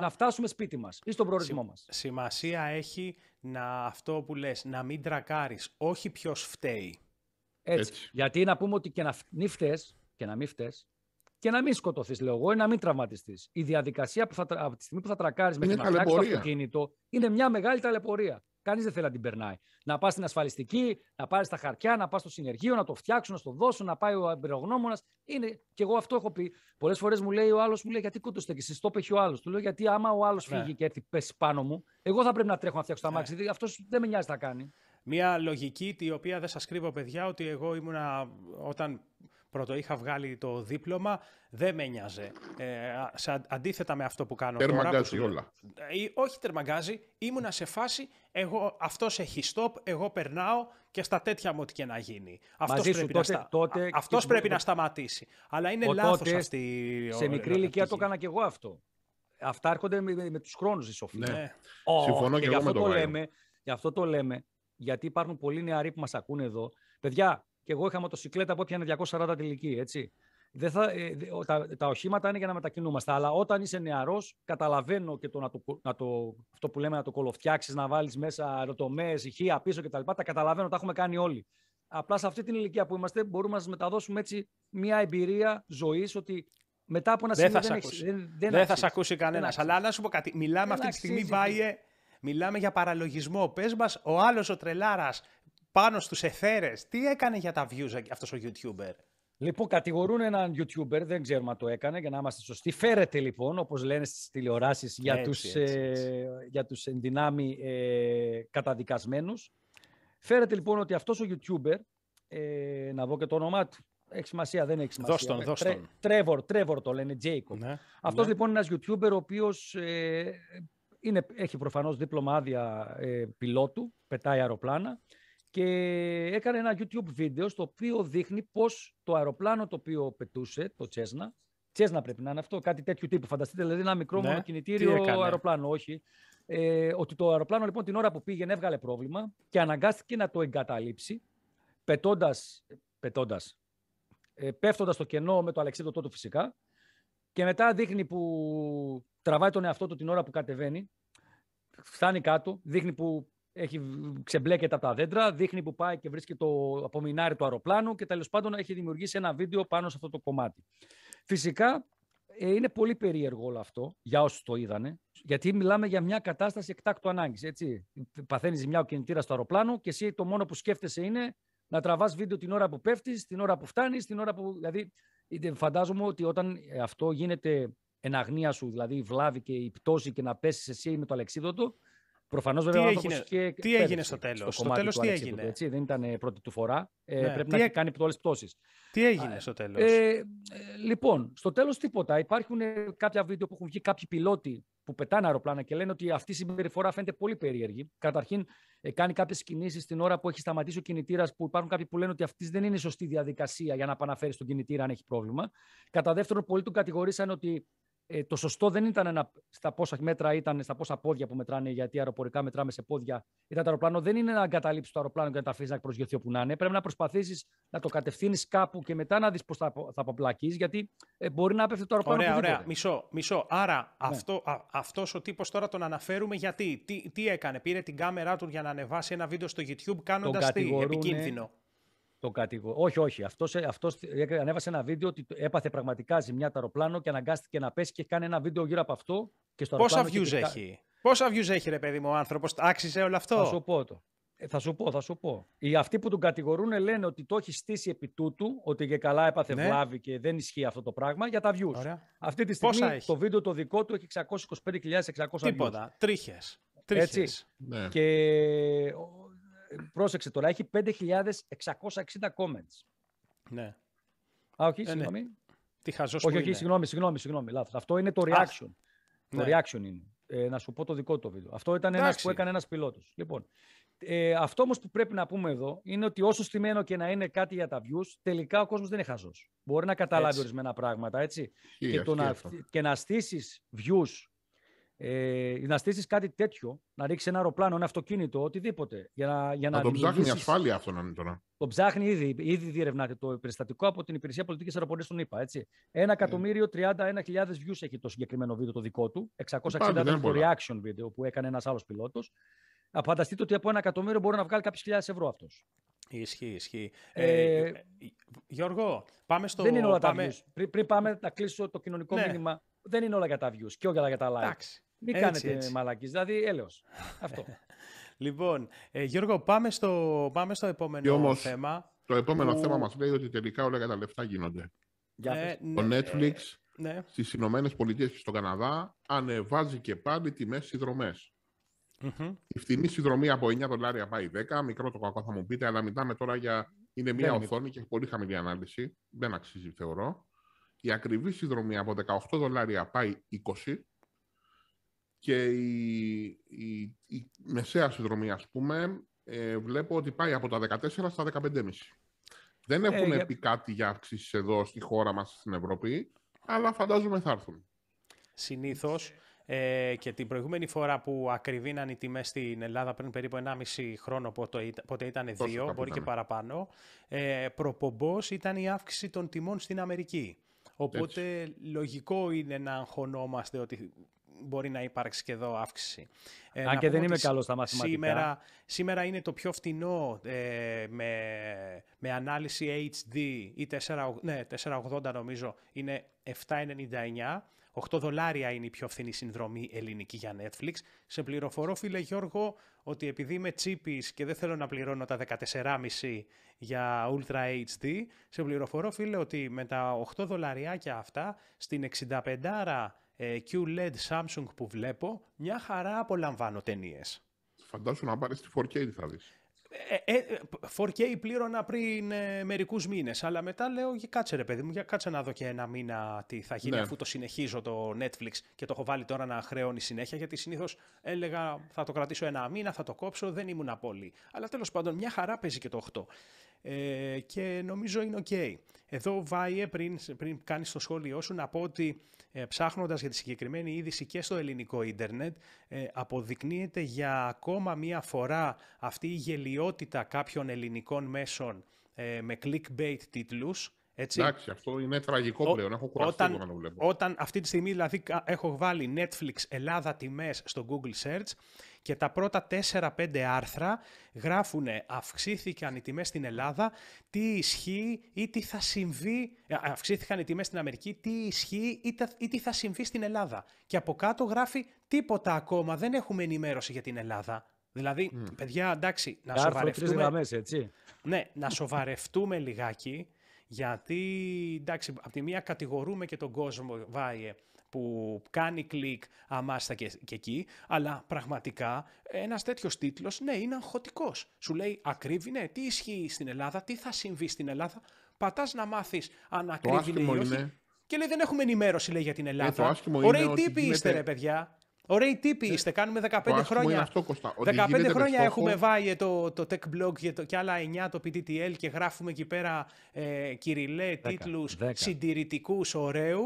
να φτάσουμε σπίτι μας ή στον προορισμό μας. μας. Σημασία έχει να, αυτό που λες, να μην τρακάρεις, όχι ποιος φταίει. Έτσι. Γιατί να πούμε ότι και να μην φταίει και να μην φταίει, και να μην σκοτωθείς, λέω εγώ, ή να μην τραυματιστείς. Η διαδικασία που θα, από τη στιγμή που θα τρακάρεις με την το αυτοκίνητο είναι μια μεγάλη ταλαιπωρία. Κανείς δεν θέλει να την περνάει. Να πας στην ασφαλιστική, να πάρεις τα χαρτιά, να πας στο συνεργείο, να το φτιάξουν, να στο δώσουν, να πάει ο εμπειρογνώμονας. Είναι... Και εγώ αυτό έχω πει. Πολλές φορές μου λέει ο άλλος, μου λέει γιατί κούτος και εσύ, το ο άλλος. Του λέω γιατί άμα ο άλλος ναι. και έρθει πέσει πάνω μου, εγώ θα πρέπει να τρέχω να φτιάξω τα ναι. μάξι. Αυτός δεν με νοιάζει να κάνει. Μια λογική, την οποία δεν σας κρύβω, παιδιά, ότι εγώ ήμουνα όταν πρώτο είχα βγάλει το δίπλωμα, δεν με νοιάζε. Ε, σε, αντίθετα με αυτό που κάνω τώρα. Τερμαγκάζει όλα. Ε, όχι τερμαγκάζει, ήμουνα σε φάση, εγώ, αυτός έχει stop, εγώ περνάω και στα τέτοια μου ό,τι και να γίνει. Αυτός πρέπει, να, αυτός πρέπει να σταματήσει. Αλλά είναι ο λάθος τότε, αυτή... Σε μικρή ηλικία το έκανα και εγώ αυτό. Αυτά έρχονται με, με, με τους χρόνους της σοφία. Ναι. Oh, Συμφωνώ και, εγώ με το, λέμε, Γι' αυτό το λέμε, γιατί υπάρχουν πολλοί νεαροί που μας ακούνε εδώ. Παιδιά, και εγώ είχα μοτοσυκλέτα που έπιανε 240 τελική, έτσι. Δεν θα, ε, τα, τα οχήματα είναι για να μετακινούμαστε. Αλλά όταν είσαι νεαρός, καταλαβαίνω και το να, το, να το, αυτό που λέμε να το κολοφτιάξεις, να βάλεις μέσα αεροτομέ, ηχεία πίσω κτλ. Τα, τα καταλαβαίνω, τα έχουμε κάνει όλοι. Απλά σε αυτή την ηλικία που είμαστε, μπορούμε να σας μεταδώσουμε έτσι μια εμπειρία ζωής ότι μετά από ένα σημείο δεν, έχεις, δεν, δεν, θα σε ακούσει κανένα. Αλλά να σου πω κάτι. Μιλάμε αυτή τη στιγμή, Βάιε, μιλάμε για παραλογισμό. Πες μας, ο άλλος ο τρελάρας πάνω στους εθέρες. Τι έκανε για τα views αυτός ο YouTuber. Λοιπόν, κατηγορούν έναν YouTuber, δεν ξέρουμε αν το έκανε, για να είμαστε σωστοί. Φέρεται λοιπόν, όπως λένε στις τηλεοράσεις, για, έτσι, τους, έτσι, ε, για τους ενδυνάμει ε, καταδικασμένους. Φέρεται λοιπόν ότι αυτός ο YouTuber, ε, να δω και το όνομά του, έχει σημασία, δεν έχει σημασία. Δώστον, ε, Τρέβορ, το λένε, Jacob. Ναι, αυτός ναι. λοιπόν είναι ένας YouTuber ο οποίος ε, είναι, έχει προφανώς δίπλωμα άδεια πιλότου, πετάει αεροπλάνα και έκανε ένα YouTube βίντεο στο οποίο δείχνει πώς το αεροπλάνο το οποίο πετούσε, το Τσέσνα, Τσέσνα πρέπει να είναι αυτό, κάτι τέτοιου τύπου. Φανταστείτε, δηλαδή ένα μικρό ναι, μονοκινητήριο αεροπλάνο, όχι. Ε, ότι το αεροπλάνο λοιπόν την ώρα που πήγαινε έβγαλε πρόβλημα και αναγκάστηκε να το εγκαταλείψει, πετώντας, πετώντας ε, πέφτοντας στο κενό με το αλεξίδωτό του φυσικά και μετά δείχνει που τραβάει τον εαυτό του την ώρα που κατεβαίνει, φτάνει κάτω, δείχνει που έχει, ξεμπλέκεται από τα δέντρα, δείχνει που πάει και βρίσκει το απομεινάρι του αεροπλάνου και τέλος πάντων έχει δημιουργήσει ένα βίντεο πάνω σε αυτό το κομμάτι. Φυσικά ε, είναι πολύ περίεργο όλο αυτό για όσους το είδανε, γιατί μιλάμε για μια κατάσταση εκτάκτου ανάγκης. Παθαίνεις ζημιά ο κινητήρας στο αεροπλάνο και εσύ το μόνο που σκέφτεσαι είναι να τραβάς βίντεο την ώρα που πέφτεις, την ώρα που φτάνεις, την ώρα που. Δηλαδή, φαντάζομαι ότι όταν ε, αυτό γίνεται εν αγνία σου, δηλαδή βλάβη και η πτώση και να πέσεις εσύ με το αλεξίδωτο, Προφανώς βέβαια. Τι έγινε, και τι έγινε στο τέλο. Στο, τέλος τι έγινε. Του, έτσι, δεν ήταν ε, πρώτη του φορά. Ε, ναι, πρέπει ναι. να έχει κάνει πολλές πτώσεις. Τι έγινε στο τέλος. Ε, ε, λοιπόν, στο τέλος τίποτα. Υπάρχουν κάποια βίντεο που έχουν βγει κάποιοι πιλότοι που πετάνε αεροπλάνα και λένε ότι αυτή η συμπεριφορά φαίνεται πολύ περίεργη. Καταρχήν, κάνει κάποιες κινήσεις την ώρα που έχει σταματήσει ο κινητήρας, που υπάρχουν κάποιοι που λένε ότι αυτής δεν είναι η σωστή διαδικασία για να επαναφέρει τον κινητήρα αν έχει πρόβλημα. Κατά δεύτερον, πολλοί τον κατηγορήσαν ότι ε, το σωστό δεν ήταν ένα, στα πόσα μέτρα ήταν, στα πόσα πόδια που μετράνε, γιατί αεροπορικά μετράμε σε πόδια. Ήταν το αεροπλάνο, δεν είναι να εγκαταλείψεις το αεροπλάνο και να τα αφήσει να προσγειωθεί όπου να είναι. Πρέπει να προσπαθήσεις να το κατευθύνεις κάπου και μετά να δεις πώς θα, θα αποπλακείς, γιατί ε, μπορεί να πέφτει το αεροπλάνο. Ωραία, ωραία. Μισό, μισό. Άρα ναι. αυτό, αυτός ο τύπος τώρα τον αναφέρουμε γιατί. Τι, τι έκανε, πήρε την κάμερά του για να ανεβάσει ένα βίντεο στο YouTube κάνοντας τι επικίνδυνο το Όχι, όχι. Αυτός, ε, αυτός ανέβασε ένα βίντεο ότι έπαθε πραγματικά ζημιά το αεροπλάνο και αναγκάστηκε να πέσει και κάνει ένα βίντεο γύρω από αυτό. Και στο Πόσα views έχει. Πόσα views έχει, ρε παιδί μου, ο άνθρωπος, άξισε όλο αυτό. Θα σου πω το. Ε, θα σου πω, θα σου πω. Οι αυτοί που τον κατηγορούν λένε ότι το έχει στήσει επί τούτου, ότι και καλά έπαθε ναι. βλάβη και δεν ισχύει αυτό το πράγμα για τα views. Αυτή τη στιγμή το βίντεο το δικό του έχει 625.600 Views. Τρίχες. Τρίχες. Ναι. Και πρόσεξε τώρα, έχει 5.660 comments. Ναι. Α, όχι, ε, ναι. συγγνώμη. Ναι. Τι χαζός Όχι, όχι, συγγνώμη, συγγνώμη, συγγνώμη, λάθος. Αυτό είναι το reaction. Το ναι. reaction είναι. Ε, να σου πω το δικό του βίντεο. Αυτό ήταν ένας που έκανε ένας πιλότος. Λοιπόν, ε, αυτό όμως που πρέπει να πούμε εδώ είναι ότι όσο στημένο και να είναι κάτι για τα views, τελικά ο κόσμος δεν είναι χαζός. Μπορεί να καταλάβει ορισμένα πράγματα, έτσι. και, να, και να στήσεις views ε, να στήσεις κάτι τέτοιο, να ρίξεις ένα αεροπλάνο, ένα αυτοκίνητο, οτιδήποτε. Για να, για να, το ψάχνει ασφάλεια αυτό να είναι τώρα. Το ψάχνει ήδη. Ήδη διερευνάται το περιστατικό από την Υπηρεσία Πολιτικής Αεροπορίας των ΗΠΑ. Έτσι. Ναι. χιλιάδες views έχει το συγκεκριμένο βίντεο το δικό του. 660 το reaction βίντεο που έκανε ένας άλλος πιλότος. Φανταστείτε ότι από ένα εκατομμύριο μπορεί να βγάλει κάποιες χιλιάδες ευρώ αυτός. Ισχύει, ισχύει. Ε, ε, Γιώργο, πάμε στο. Δεν είναι όλα πάμε... τα views. Πριν, πριν πάμε να κλείσω το κοινωνικό ναι. μήνυμα, δεν είναι όλα για τα views και όλα για τα like. Εντάξει. Μην κάνετε έτσι. δηλαδή έλεος. Αυτό. λοιπόν, ε, Γιώργο, πάμε στο, πάμε στο επόμενο όμως, θέμα. Το επόμενο θέμα μας λέει ότι τελικά όλα τα λεφτά γίνονται. Για ε, ναι, το ε, Netflix ναι. στις Ηνωμένες Πολιτείες και στον Καναδά ανεβάζει και πάλι τιμές συνδρομές. Η φθηνή συνδρομή από 9 δολάρια πάει 10. Μικρό το κακό θα μου πείτε, αλλά μιλάμε τώρα για. Είναι μια οθόνη και έχει πολύ χαμηλή ανάλυση. Δεν αξίζει, θεωρώ. Η ακριβή συνδρομή από 18 δολάρια πάει 20 και η, η, η μεσαία συνδρομή, ας πούμε, ε, βλέπω ότι πάει από τα 14 στα 15,5. Δεν ε, έχουν ε, πει για... κάτι για αύξηση εδώ στη χώρα μας στην Ευρώπη, αλλά φαντάζομαι θα έρθουν. Συνήθως ε, και την προηγούμενη φορά που ακριβήναν οι τιμές στην Ελλάδα πριν περίπου 1,5 χρόνο, πότε, ήταν 2, μπορεί και παραπάνω, ε, προπομπός ήταν η αύξηση των τιμών στην Αμερική. Οπότε λογικό είναι να αγχωνόμαστε ότι μπορεί να υπάρξει και εδώ αύξηση. Ε, Αν και δεν είμαι καλός στα μαθηματικά. Σήμερα, σήμερα είναι το πιο φτηνό ε, με, με ανάλυση HD ή 4, ναι, 480 νομίζω είναι 7,99. 8 δολάρια είναι η πιο φθηνή συνδρομή ελληνική για Netflix. Σε πληροφορώ, φίλε Γιώργο, ότι επειδή είμαι τσίπης και δεν θέλω να πληρώνω τα 14,5 για Ultra HD, σε πληροφορώ, φίλε, ότι με τα 8 δολαριάκια αυτά, στην 65 ε, QLED Samsung που βλέπω, μια χαρά απολαμβάνω ταινίες. Φαντάσου να πάρεις τη 4K, θα δεις. 4K ε, ε, πλήρωνα πριν μερικούς μήνες. Αλλά μετά λέω: Κάτσε ρε παιδί μου, για κάτσε να δω και ένα μήνα τι θα γίνει, ναι. αφού το συνεχίζω το Netflix και το έχω βάλει τώρα να χρεώνει συνέχεια. Γιατί συνήθως έλεγα: Θα το κρατήσω ένα μήνα, θα το κόψω. Δεν ήμουν πολύ. Αλλά τέλος πάντων, μια χαρά παίζει και το 8. Ε, και νομίζω είναι ok. Εδώ Βάιε πριν, πριν κάνεις το σχόλιο σου να πω ότι ε, ψάχνοντας για τη συγκεκριμένη είδηση και στο ελληνικό ίντερνετ ε, αποδεικνύεται για ακόμα μία φορά αυτή η γελιότητα κάποιων ελληνικών μέσων με clickbait τίτλους έτσι. Εντάξει, αυτό είναι τραγικό πλέον. Έχω κουραστεί όταν, να το βλέπω. Όταν αυτή τη στιγμή δηλαδή έχω βάλει Netflix Ελλάδα τιμές στο Google Search και τα πρώτα 4-5 άρθρα γράφουν αυξήθηκαν οι τιμές στην Ελλάδα, τι ισχύει ή τι θα συμβεί, ε, αυξήθηκαν οι τιμές στην Αμερική, τι ισχύει ή τι θα συμβεί στην Ελλάδα. Και από κάτω γράφει τίποτα ακόμα, δεν έχουμε ενημέρωση για την Ελλάδα. Δηλαδή, παιδιά, εντάξει, να σοβαρευτούμε... έτσι. Ναι, να σοβαρευτούμε λιγάκι γιατί, εντάξει, από τη μία κατηγορούμε και τον κόσμο, Βάιε, που κάνει κλικ αμάστα και, εκεί, αλλά πραγματικά ένας τέτοιος τίτλος, ναι, είναι αγχωτικός. Σου λέει ακρίβει, ναι, τι ισχύει στην Ελλάδα, τι θα συμβεί στην Ελλάδα, πατάς να μάθεις αν ακρίβει ναι ή όχι. Είναι... Και λέει δεν έχουμε ενημέρωση λέει, για την Ελλάδα. Ε, το Ωραίοι τύποι είστε, ρε παιδιά. Ωραίοι τύποι είστε, ναι. κάνουμε 15 χρόνια. αυτό, 15 χρόνια έχουμε βάλει ε, το, το tech blog και, το, και άλλα 9 το PTTL και γράφουμε εκεί πέρα ε, κυριλέ, τίτλου συντηρητικούς, ωραίους.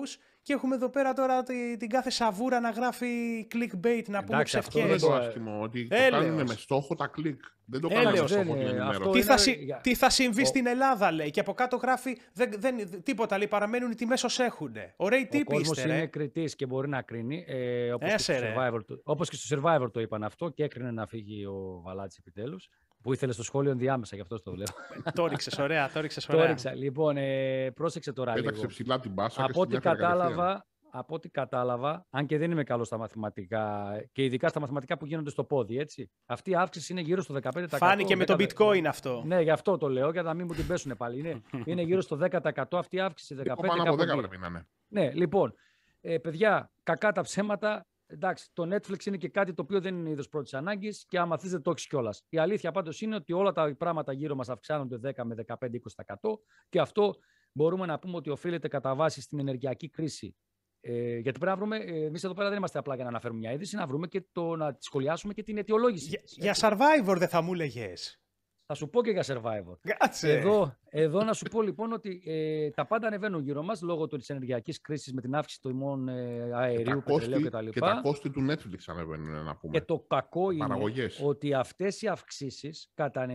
Και έχουμε εδώ πέρα τώρα την κάθε σαβούρα να γράφει clickbait, να πούμε σε Αυτό δεν το ε, άσχημο. Ότι Έλεος. το κάνουμε με στόχο τα κλικ. Δεν το κάνουμε με στόχο την ενημέρωση. Τι, θα, τι θα συμβεί στην Ελλάδα, λέει. Και από κάτω γράφει δεν, δεν, τίποτα. Λέει, παραμένουν οι τιμές ως έχουν. Ωραίοι τύποι Ο κόσμος είναι κριτής και μπορεί να κρίνει. Ε, Όπως ε, και, στο Survivor το είπαν αυτό και έκρινε να φύγει ο Βαλάτσης επιτέλους. Που ήθελε στο σχόλιο ενδιάμεσα, γι' αυτό ε, το βλέπω. το ρίξε, ωραία, το ρίξε. Ωραία. Λοιπόν, ε, πρόσεξε τώρα. Πέταξε λίγο. ψηλά την πάσα. Από ό,τι κατάλαβα, από ό,τι κατάλαβα, αν και δεν είμαι καλός στα μαθηματικά και ειδικά στα μαθηματικά που γίνονται στο πόδι, έτσι. Αυτή η αύξηση είναι γύρω στο 15%. Φάνηκε 10... με το bitcoin αυτό. Ναι, γι' αυτό το λέω, για να μην μου την πέσουν πάλι. Είναι, είναι γύρω στο 10% αυτή η αύξηση. 15%. Λοιπόν, πάνω από 10 πρέπει να είναι. Ναι, λοιπόν, ε, παιδιά, κακά τα ψέματα, Εντάξει, το Netflix είναι και κάτι το οποίο δεν είναι είδος πρώτης ανάγκης και άμα θες δεν το έχεις κιόλας. Η αλήθεια πάντως είναι ότι όλα τα πράγματα γύρω μας αυξάνονται 10 με 15-20% και αυτό μπορούμε να πούμε ότι οφείλεται κατά βάση στην ενεργειακή κρίση. Ε, γιατί πρέπει να βρούμε, ε, εμείς εδώ πέρα δεν είμαστε απλά για να αναφέρουμε μια είδηση, να βρούμε και το να τη σχολιάσουμε και την αιτιολόγηση. Για, για survivor δεν θα μου λέγες. Θα σου πω και για survivor. Κάτσε. Εδώ, εδώ να σου πω λοιπόν ότι ε, τα πάντα ανεβαίνουν γύρω μας λόγω τη ενεργειακής κρίσης με την αύξηση των ημών ε, αερίου, πετρελαίου κτλ. Και, και τα κόστη του Netflix ανεβαίνουν να πούμε. Και το κακό είναι ότι αυτές οι αυξήσεις κατά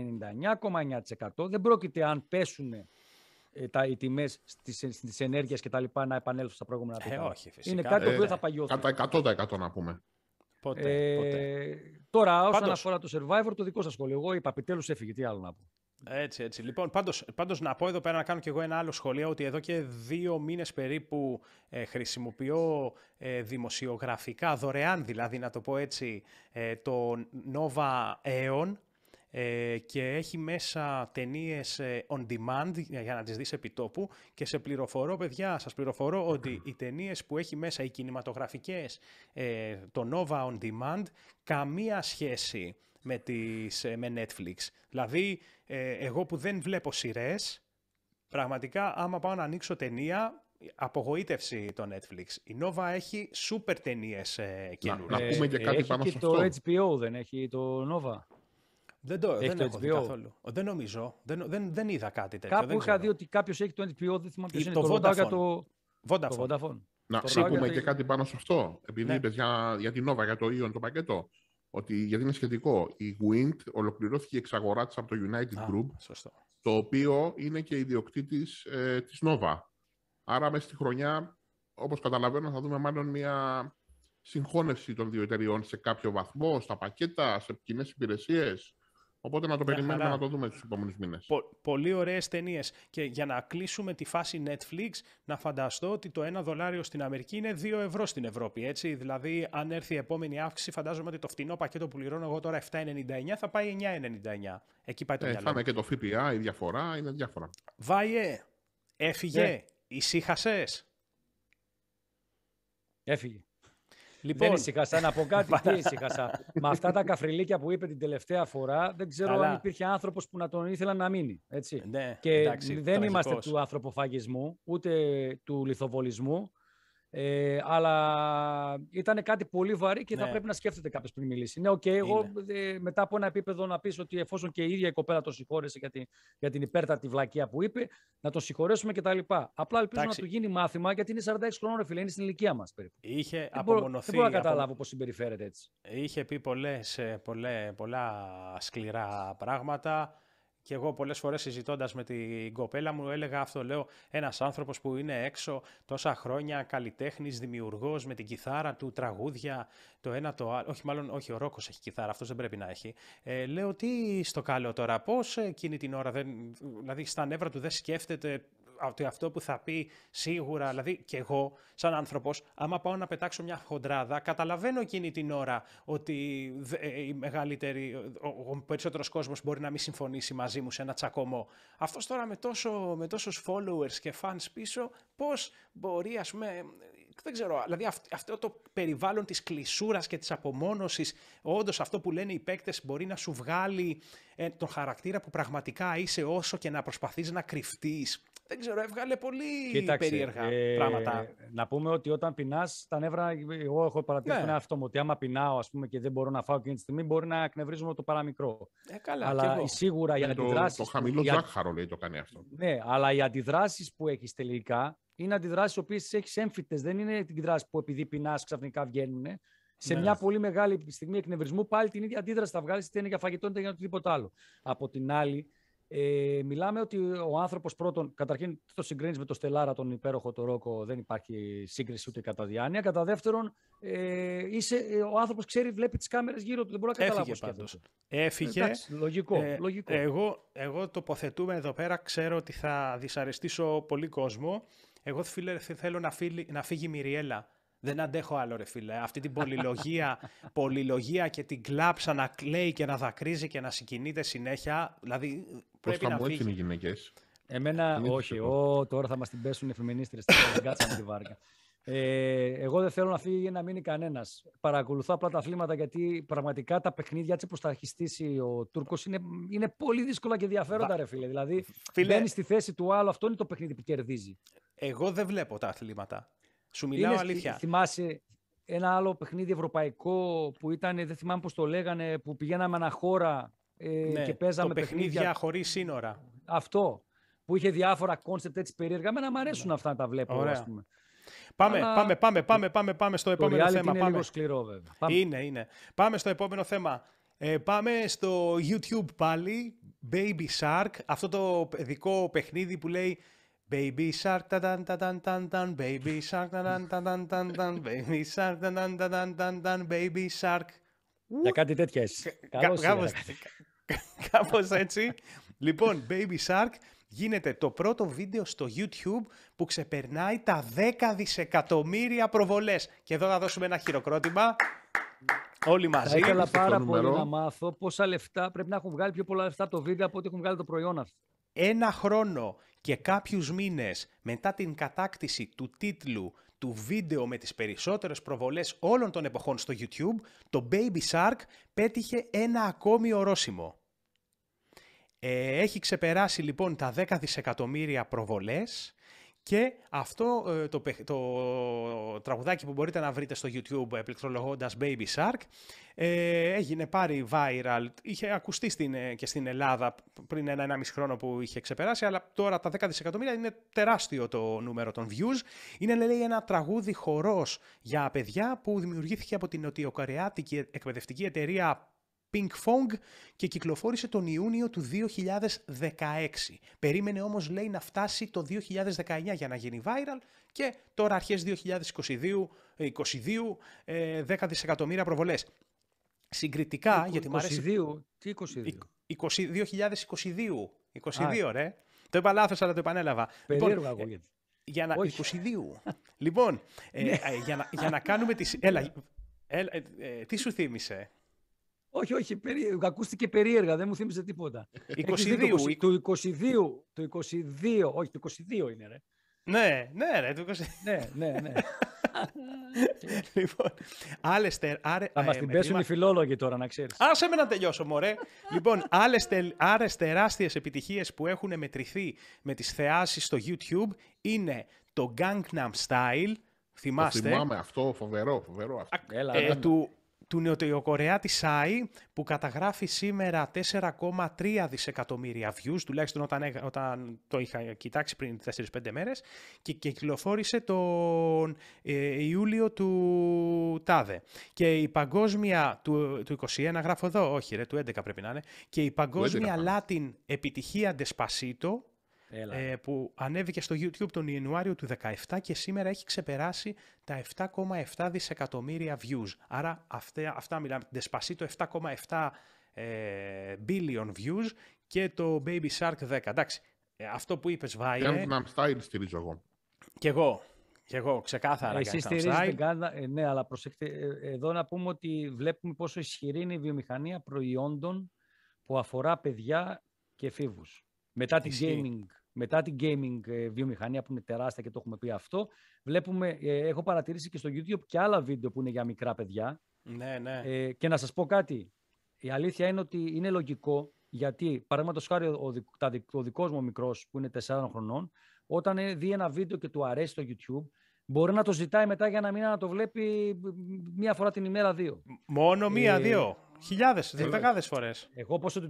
99,9% δεν πρόκειται αν πέσουν ε, τα, οι τιμές στις ενέργειες και τα λοιπά να επανέλθουν στα προηγούμενα ε, όχι, φυσικά. Είναι κάτι το οποίο ε, θα παγιώθει. Κατά 100% να πούμε. Ε, τώρα, όσον πάντως... αφορά το Survivor, το δικό σας σχόλιο. Εγώ είπα επιτέλους έφυγε. Τι άλλο να πω. Έτσι, έτσι. Λοιπόν, πάντως, να πω εδώ πέρα να κάνω και εγώ ένα άλλο σχολείο ότι εδώ και δύο μήνες περίπου ε, χρησιμοποιώ ε, δημοσιογραφικά, δωρεάν δηλαδή να το πω έτσι, το Nova Aeon ε, και έχει μέσα ταινίες ε, on demand για να τις δεις επί και σε πληροφορώ παιδιά, σας πληροφορώ ότι οι ταινίες που έχει μέσα οι κινηματογραφικές, ε, το Nova on demand, καμία σχέση με, τις, ε, με Netflix. Δηλαδή, ε, εγώ που δεν βλέπω σειρές, πραγματικά άμα πάω να ανοίξω ταινία, απογοήτευση το Netflix. Η Nova έχει σούπερ ταινίες ε, Να, πούμε και κάτι πάνω σε αυτό. το HBO δεν έχει το Nova. Δεν το έχω HBO. καθόλου. Δεν νομίζω. Δεν, δεν, δεν είδα κάτι τέτοιο. Κάπου είχα δει ότι κάποιος έχει το HBO. Δεν θυμάμαι ποιος είναι το Vodafone. Το... Vodafone. Να και κάτι πάνω σε αυτό. Επειδή είπε ναι. για, την Nova, για το Ion το πακέτο. Ότι, γιατί είναι σχετικό. Η Wind ολοκληρώθηκε η εξαγορά της από το United Group. Το οποίο είναι και ιδιοκτήτης ε, της Nova. Άρα μέσα στη χρονιά, όπως καταλαβαίνω, θα δούμε μάλλον μια συγχώνευση των δύο εταιριών σε κάποιο βαθμό, στα πακέτα, σε κοινές υπηρεσίες. Οπότε να το περιμένουμε να το δούμε τους επόμενους μήνες. πολύ ωραίες ταινίες. Και για να κλείσουμε τη φάση Netflix, να φανταστώ ότι το ένα δολάριο στην Αμερική είναι 2 ευρώ στην Ευρώπη. Έτσι. Δηλαδή, αν έρθει η επόμενη αύξηση, φαντάζομαι ότι το φτηνό πακέτο που πληρώνω εγώ τώρα 7,99 θα πάει 9,99. Εκεί πάει το ε, μυαλό. και το ΦΠΑ, η διαφορά είναι διάφορα. Βάιε, έφυγε, yeah. Ναι. Έφυγε. Λοιπόν, δεν ησυχάσα να πω κάτι. Τι ησυχάσα. Με αυτά τα καφριλίκια που είπε την τελευταία φορά, δεν ξέρω αν υπήρχε άνθρωπος που να τον ήθελα να μείνει. Έτσι. Ναι, και δεν είμαστε του ανθρωποφαγισμού, ούτε του λιθοβολισμού. Ε, αλλά ήταν κάτι πολύ βαρύ και θα ναι. πρέπει να σκέφτεται κάποιος πριν μιλήσει. Ναι, okay, εγώ μετά από ένα επίπεδο να πεις ότι εφόσον και η ίδια η κοπέλα το συγχώρεσε για την, για την υπέρτατη βλακεία που είπε, να το συγχωρέσουμε κτλ. Απλά ελπίζω να του γίνει μάθημα γιατί είναι 46 χρονών, ρε φίλε, είναι στην ηλικία μας περίπου. Είχε δεν απομονωθεί. Δεν μπορώ να καταλάβω απο... πώς συμπεριφέρεται έτσι. Είχε πει πολλές, ε, πολλές, πολλά σκληρά πράγματα. Και εγώ πολλές φορές συζητώντας με την κοπέλα μου έλεγα αυτό, λέω, ένας άνθρωπος που είναι έξω τόσα χρόνια, καλλιτέχνης, δημιουργός, με την κιθάρα του, τραγούδια, το ένα το άλλο, όχι μάλλον, όχι ο Ρόκος έχει κιθάρα, αυτός δεν πρέπει να έχει. Ε, λέω, τι στο καλό τώρα, πώς εκείνη την ώρα, δεν, δηλαδή στα νεύρα του δεν σκέφτεται ότι αυτό που θα πει σίγουρα, δηλαδή και εγώ, σαν άνθρωπος, άμα πάω να πετάξω μια χοντράδα, καταλαβαίνω εκείνη την ώρα ότι ε, η μεγαλύτερη, ο, περισσότερος κόσμος μπορεί να μην συμφωνήσει μαζί μου σε ένα τσακωμό. Αυτός τώρα με, τόσο, με τόσους followers και fans πίσω, πώς μπορεί, ας πούμε. Δεν ξέρω, δηλαδή αυτό το περιβάλλον της κλεισούρας και της απομόνωσης, όντως αυτό που λένε οι παίκτες μπορεί να σου βγάλει ε, τον χαρακτήρα που πραγματικά είσαι όσο και να προσπαθείς να κρυφτείς δεν ξέρω, έβγαλε πολύ Κοίταξε, περίεργα ε, πράγματα. Να πούμε ότι όταν πεινάς, τα νεύρα, εγώ έχω παρατηρήσει ναι. τον μου ότι άμα πεινάω ας πούμε, και δεν μπορώ να φάω εκείνη τη στιγμή, μπορεί να εκνευρίζουμε το παραμικρό. Ε, καλά, αλλά εγώ. σίγουρα οι αντιδράσει. Το, το χαμηλό που... ζάχαρο λέει το κάνει αυτό. Ναι, αλλά οι αντιδράσεις που έχεις τελικά είναι αντιδράσεις που έχεις έμφυτες. Δεν είναι αντιδράσει που επειδή πεινάς ξαφνικά βγαίνουν. Σε ναι. μια πολύ μεγάλη στιγμή εκνευρισμού πάλι την ίδια αντίδραση θα βγάλεις, είναι για φαγητό είτε για οτιδήποτε άλλο. Από την άλλη, ε, μιλάμε ότι ο άνθρωπος πρώτον, καταρχήν το συγκρίνεις με το Στελάρα, τον υπέροχο το Ρόκο, δεν υπάρχει σύγκριση ούτε κατά διάνοια. Κατά δεύτερον, ε, είσαι, ε, ο άνθρωπος ξέρει, βλέπει τις κάμερες γύρω του, δεν μπορεί να καταλάβει Έφυγε πάντω. Έφυγε. Εντάξει, λογικό. Ε, λογικό. εγώ, εγώ τοποθετούμε εδώ πέρα, ξέρω ότι θα δυσαρεστήσω πολύ κόσμο. Εγώ θέλω να, φύγει, να φύγει η Μιριέλα δεν αντέχω άλλο, ρε φίλε. Αυτή την πολυλογία, πολυλογία και την κλάψα να κλαίει και να δακρύζει και να συγκινείται συνέχεια. Δηλαδή, πρέπει Πώς να φύγει. οι γυναίκες. Εμένα, όχι. Ο, τώρα θα μας την πέσουν οι εφημενίστρε. Θα κάτσαμε τη βάρκα. Ε, εγώ δεν θέλω να φύγει ή να μείνει κανένας. Παρακολουθώ απλά τα αθλήματα γιατί πραγματικά τα παιχνίδια έτσι που θα αρχιστήσει ο Τούρκος είναι, είναι πολύ δύσκολα και ενδιαφέροντα, ρε φίλε. Δηλαδή, φίλε... μπαίνεις στη θέση του άλλου. Αυτό είναι το παιχνίδι που κερδίζει. Εγώ δεν βλέπω τα αθλήματα. Σου μιλάω αλήθεια. Θυμάσαι ένα άλλο παιχνίδι ευρωπαϊκό που ήταν, δεν θυμάμαι πώς το λέγανε, που πηγαίναμε αναχώρα χώρα ε, ναι, και παίζαμε το παιχνίδια. παιχνίδια χωρίς σύνορα. Αυτό. Που είχε διάφορα κόνσεπτ έτσι περίεργα. να μου αρέσουν ναι. αυτά να τα βλέπω. πούμε. Πάμε, πάμε, πάμε, πάμε, πάμε, πάμε στο το επόμενο θέμα. Είναι πάμε. λίγο σκληρό, βέβαια. Πάμε. Είναι, είναι. Πάμε στο επόμενο θέμα. Ε, πάμε στο YouTube πάλι, Baby Shark, αυτό το δικό παιχνίδι που λέει Baby shark, da dan da dan da baby shark, da dan da dan da baby shark, da dan da dan da baby shark. Για κάτι τέτοια Κάπως έτσι. Λοιπόν, Baby Shark γίνεται το πρώτο βίντεο στο YouTube που ξεπερνάει τα 10 δισεκατομμύρια προβολές. Και εδώ θα δώσουμε ένα χειροκρότημα. Όλοι μαζί. Θα ήθελα πάρα πολύ να μάθω πόσα λεφτά πρέπει να έχουν βγάλει πιο πολλά λεφτά το βίντεο από ό,τι έχουν βγάλει το προϊόν αυτό. Ένα χρόνο και κάποιους μήνες μετά την κατάκτηση του τίτλου του βίντεο με τις περισσότερες προβολές όλων των εποχών στο YouTube, το Baby Shark πέτυχε ένα ακόμη ορόσημο. Ε, έχει ξεπεράσει λοιπόν τα 10 δισεκατομμύρια προβολές και αυτό ε, το, το τραγουδάκι που μπορείτε να βρείτε στο YouTube επιλεκτρολογώντας Baby Shark ε, έγινε πάρει viral, είχε ακουστεί στην, ε, και στην Ελλάδα πριν ένα-ενάμιση χρόνο που είχε ξεπεράσει, αλλά τώρα τα 10 δισεκατομμύρια είναι τεράστιο το νούμερο των views. Είναι λέει ένα τραγούδι χορός για παιδιά που δημιουργήθηκε από την νοτιοκορεάτικη εκπαιδευτική εταιρεία Pink Fong και κυκλοφόρησε τον Ιούνιο του 2016. Περίμενε όμως λέει να φτάσει το 2019 για να γίνει viral και τώρα αρχές 2022, 10 ε, δισεκατομμύρια προβολές. Συγκριτικά, 22, γιατί μου αρέσει... 22, τι 22? 2022, 22 ρε. Το είπα λάθος αλλά το επανέλαβα. Περίεργα λοιπόν, ε, για να... Όχι. 22. λοιπόν, ε, ναι. ε, για, να, για να κάνουμε τις... Έλα, έλα ε, ε, τι σου θύμισε. Όχι, όχι, περί... ακούστηκε περίεργα, δεν μου θύμισε τίποτα. 22. το, 22, το 22, όχι, το 22 είναι, ρε. Ναι, ναι, ρε, το 22. ναι, ναι, ναι. λοιπόν, Άλεστερ... Άρε... Θα μας ε, την πέσουν οι φιλόλογοι τώρα, να ξέρεις. Άσε με να τελειώσω, μωρέ. λοιπόν, άρε τεράστιες επιτυχίες που έχουν μετρηθεί με τις θεάσεις στο YouTube είναι το Gangnam Style, Θυμάστε. θυμάμαι αυτό, φοβερό, φοβερό αυτό. Έλα, ε, του, του νεοτεοκορεάτη Σάι που καταγράφει σήμερα 4,3 δισεκατομμύρια views, τουλάχιστον όταν, όταν το είχα κοιτάξει πριν 4-5 μέρες και κυκλοφόρησε τον ε, Ιούλιο του Τάδε. Και η παγκόσμια του, του 21, γράφω εδώ, όχι ρε, του 11 πρέπει να είναι, και η παγκόσμια Latin επιτυχία Despacito ε, που ανέβηκε στο YouTube τον Ιανουάριο του 2017 και σήμερα έχει ξεπεράσει τα 7,7 δισεκατομμύρια views. Άρα αυτά, μιλάμε, την Τεσπασί το 7,7 ε, billion views και το Baby Shark 10. Εντάξει, ε, αυτό που είπες Βάιε... Gangnam Style στηρίζω εγώ. Κι εγώ, κι εγώ, ξεκάθαρα. Εσύ στηρίζετε ναι, αλλά προσέξτε, ε, εδώ να πούμε ότι βλέπουμε πόσο ισχυρή είναι η βιομηχανία προϊόντων που αφορά παιδιά και φίβους. Μετά τη gaming μετά την gaming ε, βιομηχανία που είναι τεράστια και το έχουμε πει αυτό, βλέπουμε, ε, έχω παρατηρήσει και στο YouTube και άλλα βίντεο που είναι για μικρά παιδιά. Ναι, ναι. Ε, και να σας πω κάτι. Η αλήθεια είναι ότι είναι λογικό γιατί, παραδείγματος χάρη, ο, ο, ο δικός μου μικρός που είναι 4 χρονών, όταν ε, δει ένα βίντεο και του αρέσει στο YouTube, μπορεί να το ζητάει μετά για να μήνα να το βλέπει μία φορά την ημέρα, δύο. Μόνο μία, δύο. Χιλιάδες, ε, δεκάδε φορές. Εγώ πόσο,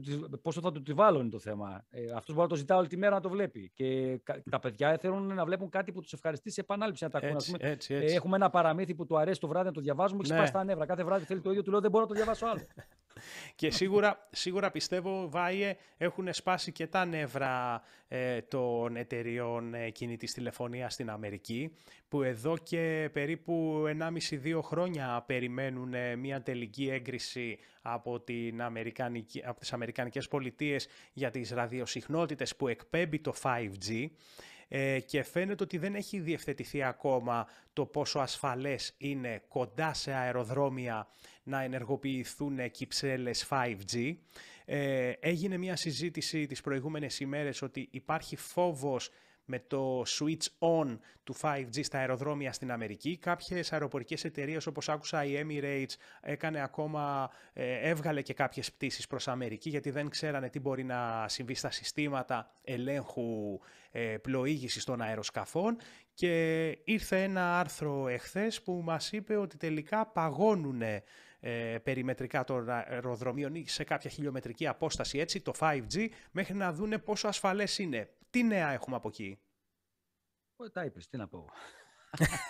πόσο θα του τη βάλω είναι το θέμα. Ε, Αυτός μπορεί να το ζητάει όλη τη μέρα να το βλέπει. Και τα παιδιά θέλουν να βλέπουν κάτι που τους ευχαριστεί σε επανάληψη. Ε, έχουμε ένα παραμύθι που του αρέσει το βράδυ να το διαβάζουμε και ναι. τα νεύρα. Κάθε βράδυ θέλει το ίδιο, του λέω δεν μπορώ να το διαβάσω άλλο. και σίγουρα, σίγουρα πιστεύω, Βάιε, έχουν σπάσει και τα νεύρα ε, των εταιριών ε, κινητής τηλεφωνίας στην Αμερική που εδώ και περίπου 1,5-2 χρόνια περιμένουν ε, μια τελική έγκριση από, την Αμερικανική, από τις Αμερικανικές πολιτείες για τις ραδιοσυχνότητες που εκπέμπει το 5G ε, και φαίνεται ότι δεν έχει διευθετηθεί ακόμα το πόσο ασφαλές είναι κοντά σε αεροδρόμια να ενεργοποιηθούν κυψέλες 5G. Ε, έγινε μια συζήτηση τις προηγούμενες ημέρες ότι υπάρχει φόβος με το switch on του 5G στα αεροδρόμια στην Αμερική. Κάποιες αεροπορικές εταιρείες όπως άκουσα η Emirates έκανε ακόμα, ε, έβγαλε και κάποιες πτήσεις προς Αμερική γιατί δεν ξέρανε τι μπορεί να συμβεί στα συστήματα ελέγχου ε, πλοήγησης των αεροσκαφών και ήρθε ένα άρθρο εχθές που μας είπε ότι τελικά παγώνουν ε, περιμετρικά των αεροδρομίων ή σε κάποια χιλιομετρική απόσταση έτσι το 5G μέχρι να δούνε πόσο ασφαλές είναι. Τι νέα έχουμε από εκεί. Ό, τα είπες, τι να πω.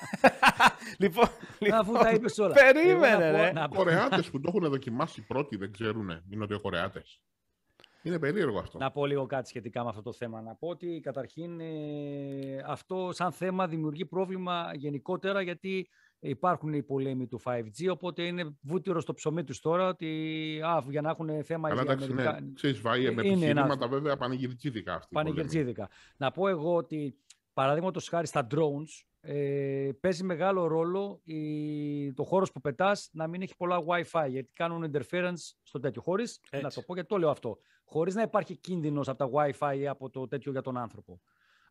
λοιπόν, λοιπόν, αφού όλα. Περίμενε, ρε. Οι Κορεάτες που το έχουν δοκιμάσει πρώτοι δεν ξέρουν, οι Νοτιοκορεάτε. Είναι περίεργο αυτό. Να πω λίγο κάτι σχετικά με αυτό το θέμα. Να πω ότι καταρχήν ε, αυτό σαν θέμα δημιουργεί πρόβλημα γενικότερα γιατί υπάρχουν οι πολέμοι του 5G, οπότε είναι βούτυρο στο ψωμί τους τώρα ότι α, για να έχουν θέμα Αλλά εντάξει, ναι. Ξέρεις, με επιχειρήματα ένα... βέβαια πανηγυρτζίδικα αυτή. Πανηγυρτζίδικα. Να πω εγώ ότι παραδείγματος χάρη στα drones, ε, παίζει μεγάλο ρόλο η, το χώρος που πετάς να μην έχει πολλά WiFi γιατί κάνουν interference στο τέτοιο. Χωρίς να το πω γιατί το λέω αυτό. Χωρίς να υπάρχει κίνδυνος από τα WiFi ή από το τέτοιο για τον άνθρωπο.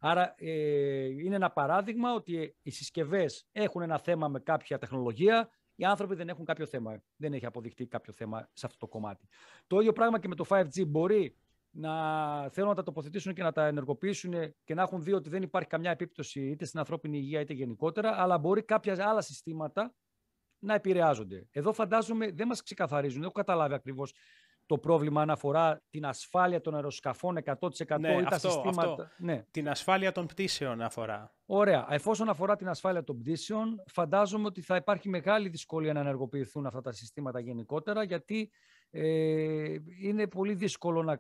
Άρα ε, είναι ένα παράδειγμα ότι ε, οι συσκευές έχουν ένα θέμα με κάποια τεχνολογία, οι άνθρωποι δεν έχουν κάποιο θέμα. Δεν έχει αποδειχτεί κάποιο θέμα σε αυτό το κομμάτι. Το ίδιο πράγμα και με το 5G μπορεί να θέλουν να τα τοποθετήσουν και να τα ενεργοποιήσουν και να έχουν δει ότι δεν υπάρχει καμιά επίπτωση είτε στην ανθρώπινη υγεία είτε γενικότερα, αλλά μπορεί κάποια άλλα συστήματα να επηρεάζονται. Εδώ φαντάζομαι δεν μας ξεκαθαρίζουν, δεν έχω καταλάβει ακριβώς το πρόβλημα αν αφορά την ασφάλεια των αεροσκαφών 100% ναι, ή τα συστήματα. Αυτό. Ναι. Την ασφάλεια των πτήσεων αφορά. Ωραία. Εφόσον αφορά την ασφάλεια των πτήσεων, φαντάζομαι ότι θα υπάρχει μεγάλη δυσκολία να ενεργοποιηθούν αυτά τα συστήματα γενικότερα, γιατί ε, είναι πολύ δύσκολο να.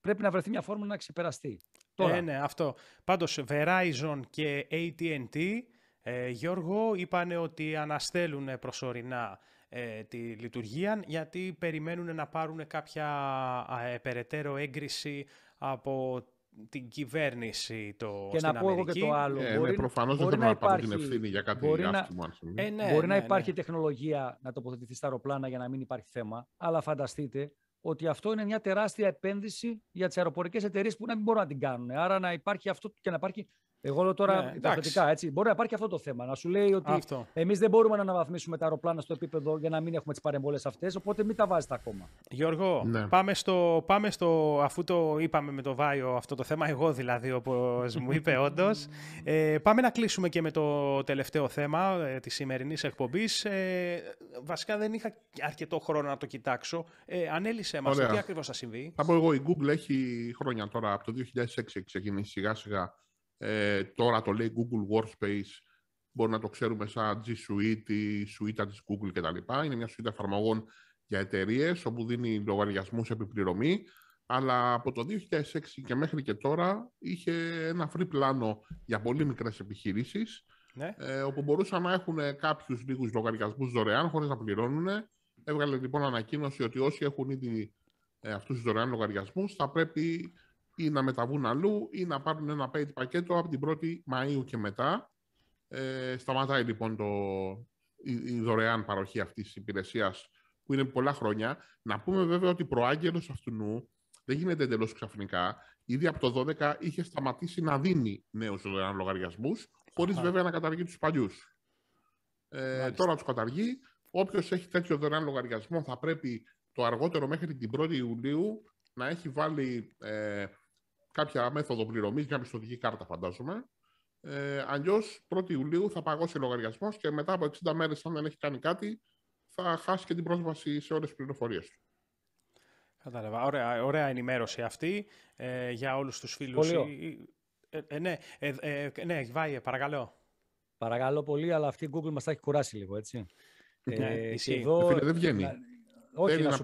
Πρέπει να βρεθεί μια φόρμα να ξεπεραστεί. Ε, ναι, αυτό. Πάντως, Verizon και AT&T, ε, Γιώργο, είπαν ότι αναστέλουν προσωρινά ε, τη λειτουργία γιατί περιμένουν να πάρουν κάποια ε, περαιτέρω έγκριση από την κυβέρνηση το, και στην να πω εγώ και το άλλο. Ε, ναι, μπορεί, ναι, προφανώς μπορεί δεν θέλω να, πάρω την ευθύνη για κάτι μπορεί να, ε, ναι, μπορεί να ναι, υπάρχει τεχνολογία να τοποθετηθεί στα αεροπλάνα για να μην υπάρχει θέμα, αλλά φανταστείτε ότι αυτό είναι μια τεράστια επένδυση για τις αεροπορικές εταιρείες που να μην μπορούν να την κάνουν. Άρα να υπάρχει αυτό και να υπάρχει εγώ λέω τώρα ναι, έτσι. Μπορεί να υπάρχει και αυτό το θέμα. Να σου λέει ότι εμείς δεν μπορούμε να αναβαθμίσουμε τα αεροπλάνα στο επίπεδο για να μην έχουμε τις παρεμβολές αυτές. Οπότε μην τα βάζετε ακόμα. Γιώργο, ναι. πάμε, στο, πάμε στο. Αφού το είπαμε με το Βάιο αυτό το θέμα, εγώ δηλαδή, όπως μου είπε όντως. Ε, πάμε να κλείσουμε και με το τελευταίο θέμα ε, της σημερινής εκπομπής. Ε, βασικά δεν είχα αρκετό χρόνο να το κοιτάξω. Ε, ανέλησε μας, τι ακριβώς θα συμβεί. Θα πω εγώ, η Google έχει χρόνια τώρα, από το 2006 ξεκινήσει σιγά σιγά ε, τώρα το λέει Google Workspace, μπορεί να το ξέρουμε σαν G Suite, η suite της Google κτλ. Είναι μια suite εφαρμογών για εταιρείες όπου δίνει λογαριασμούς επιπληρωμή, αλλά από το 2006 και μέχρι και τώρα είχε ένα free πλάνο για πολύ μικρές επιχείρησει, ναι. ε, όπου μπορούσαν να έχουν κάποιους λίγους λογαριασμούς δωρεάν χωρίς να πληρώνουν. Έβγαλε λοιπόν ανακοίνωση ότι όσοι έχουν ήδη ε, αυτούς τους δωρεάν λογαριασμούς θα πρέπει ή να μεταβούν αλλού ή να πάρουν ένα paid πακέτο από την 1η Μαΐου και μετά. Ε, σταματάει λοιπόν το, η, δωρεάν παροχή αυτής της υπηρεσίας που είναι πολλά χρόνια. Να πούμε βέβαια ότι προάγγελος αυτού δεν γίνεται εντελώς ξαφνικά. Ήδη από το 12 είχε σταματήσει να δίνει νέους δωρεάν λογαριασμούς, χωρίς βέβαια να καταργεί τους παλιούς. Ε, τώρα τους καταργεί. Όποιος έχει τέτοιο δωρεάν λογαριασμό θα πρέπει το αργότερο μέχρι την 1η Ιουλίου να έχει βάλει ε, κάποια μέθοδο πληρωμής, μια πιστοτική κάρτα, φαντάζομαι. Ε, Αλλιώς 1η Ιουλίου θα παγώσει ο λογαριασμός και μετά από 60 μέρες, αν δεν έχει κάνει κάτι, θα χάσει και την πρόσβαση σε όλες τις πληροφορίες του. Κατάλαβα. Ωραία, ωραία ενημέρωση αυτή ε, για όλους τους φίλους. Ε, ε, ε, ναι, ε, ε, ναι, Βάιε, παρακαλώ. Παρακαλώ πολύ, αλλά αυτή η Google μας τα έχει κουράσει λίγο, έτσι. Εσύ. Ναι, ε, εδώ... Ε, δεν βγαίνει. Όχι, να,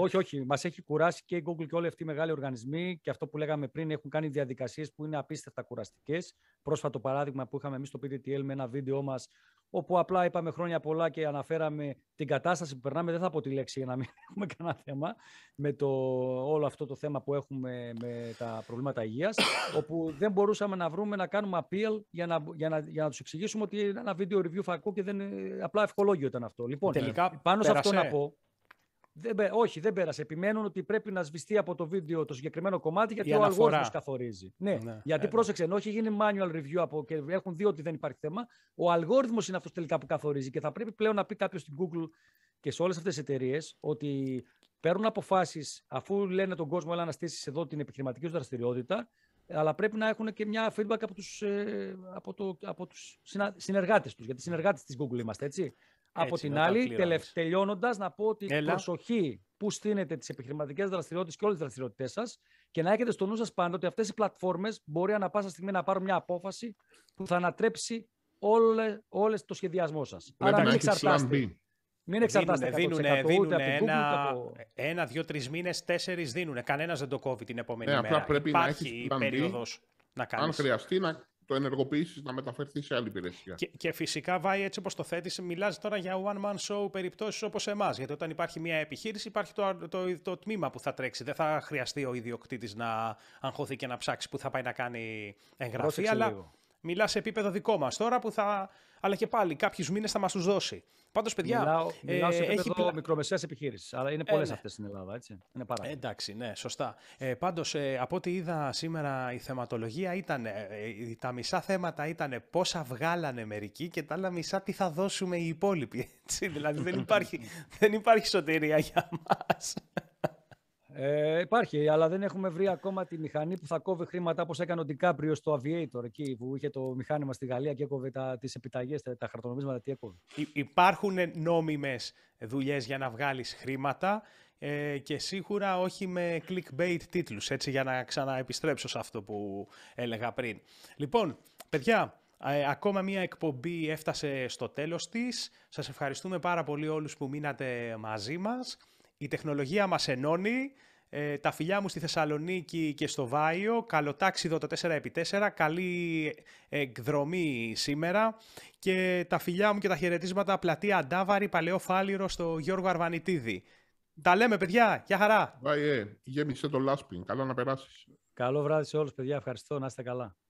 Όχι, όχι. Μας έχει κουράσει και η Google και όλοι αυτοί οι μεγάλοι οργανισμοί και αυτό που λέγαμε πριν έχουν κάνει διαδικασίες που είναι απίστευτα κουραστικές. Πρόσφατο παράδειγμα που είχαμε εμείς στο PDTL με ένα βίντεο μας, όπου απλά είπαμε χρόνια πολλά και αναφέραμε την κατάσταση που περνάμε. Δεν θα πω τη λέξη για να μην έχουμε κανένα θέμα με το, όλο αυτό το θέμα που έχουμε με τα προβλήματα υγείας. όπου δεν μπορούσαμε να βρούμε να κάνουμε appeal για να, για να, για να τους εξηγήσουμε ότι ένα βίντεο review φακού και δεν, απλά ευχολόγιο ήταν αυτό. Λοιπόν, τελικά πάνω σε αυτό να πω. Δεν, όχι, δεν πέρασε. Επιμένουν ότι πρέπει να σβηστεί από το βίντεο το συγκεκριμένο κομμάτι γιατί ο αλγόριθμος καθορίζει. Ναι, ναι γιατί ε. πρόσεξε, ενώ έχει γίνει manual review από, και έχουν δει ότι δεν υπάρχει θέμα, ο αλγόριθμος είναι αυτός τελικά που καθορίζει και θα πρέπει πλέον να πει κάποιος στην Google και σε όλες αυτές τις εταιρείες ότι παίρνουν αποφάσεις αφού λένε τον κόσμο έλα να στήσεις εδώ την επιχειρηματική τους δραστηριότητα, αλλά πρέπει να έχουν και μια feedback από τους, ε, από το, από συνεργάτες τους, γιατί συνεργάτες της Google είμαστε, έτσι. Από την άλλη, τελειώνοντας, να πω ότι Έλα. προσοχή που στείνετε τις επιχειρηματικές δραστηριότητες και όλες τις δραστηριότητέ σας και να έχετε στο νου σας πάντα ότι αυτές οι πλατφόρμες μπορεί ανα πάσα στιγμή να πάρουν μια απόφαση που θα ανατρέψει όλε, όλες το σχεδιασμό σας. Άρα μην εξαρτάστε. Μην εξαρτάστε. Δίνουν, ένα, από... ένα, δύο, τρεις μήνες, τέσσερις δίνουν. Κανένας δεν το κόβει την επόμενη ναι, μέρα. Πρέπει Υπάρχει περίοδος να κάνει. Αν χρειαστεί να το ενεργοποιήσεις να μεταφερθείς σε άλλη υπηρεσία. Και, και φυσικά, Βάη, έτσι όπως το θέτεις, μιλάς τώρα για one-man show περιπτώσεις όπως εμάς. Γιατί όταν υπάρχει μια επιχείρηση, υπάρχει το, το, το, το, τμήμα που θα τρέξει. Δεν θα χρειαστεί ο ιδιοκτήτης να αγχωθεί και να ψάξει που θα πάει να κάνει εγγραφή. Αλλά μιλάς σε επίπεδο δικό μας τώρα που θα αλλά και πάλι κάποιους μήνες θα μας τους δώσει. Πάντως, παιδιά. Ε, μιλάω, σε έχει... Πλα... επιχείρησης, αλλά είναι πολλές ε, ναι. αυτές στην Ελλάδα, έτσι. Είναι πάρα ε, Εντάξει, ναι, σωστά. Ε, Πάντως, ε, από ό,τι είδα σήμερα, η θεματολογία ήταν. τα μισά θέματα ήταν πόσα βγάλανε μερικοί και τα άλλα μισά τι θα δώσουμε οι υπόλοιποι. Έτσι. Δηλαδή, δεν υπάρχει, δεν υπάρχει σωτηρία για μας. Ε, υπάρχει, αλλά δεν έχουμε βρει ακόμα τη μηχανή που θα κόβει χρήματα όπως έκανε ο Ντικάπριο στο Aviator εκεί που είχε το μηχάνημα στη Γαλλία και έκοβε τις επιταγές, τα, τα χαρτονομίσματα. Τι έκοβε. Υπάρχουν νόμιμες δουλειές για να βγάλεις χρήματα ε, και σίγουρα όχι με clickbait τίτλους. Έτσι, για να ξαναεπιστρέψω σε αυτό που έλεγα πριν. Λοιπόν, παιδιά, ε, ακόμα μία εκπομπή έφτασε στο τέλος της. Σας ευχαριστούμε πάρα πολύ όλους που μείνατε μαζί μας. Η τεχνολογία μας ενώνει. Ε, τα φιλιά μου στη Θεσσαλονίκη και στο Βάιο. Καλό τάξιδο το 4x4. Καλή εκδρομή σήμερα. Και τα φιλιά μου και τα χαιρετίσματα πλατεία Αντάβαρη, Παλαιό Φάληρο στο Γιώργο Αρβανιτίδη. Τα λέμε, παιδιά. Γεια χαρά. Βάιε, γέμισε το λάσπιν. καλό να περάσεις. Καλό βράδυ σε όλους, παιδιά. Ευχαριστώ. Να είστε καλά.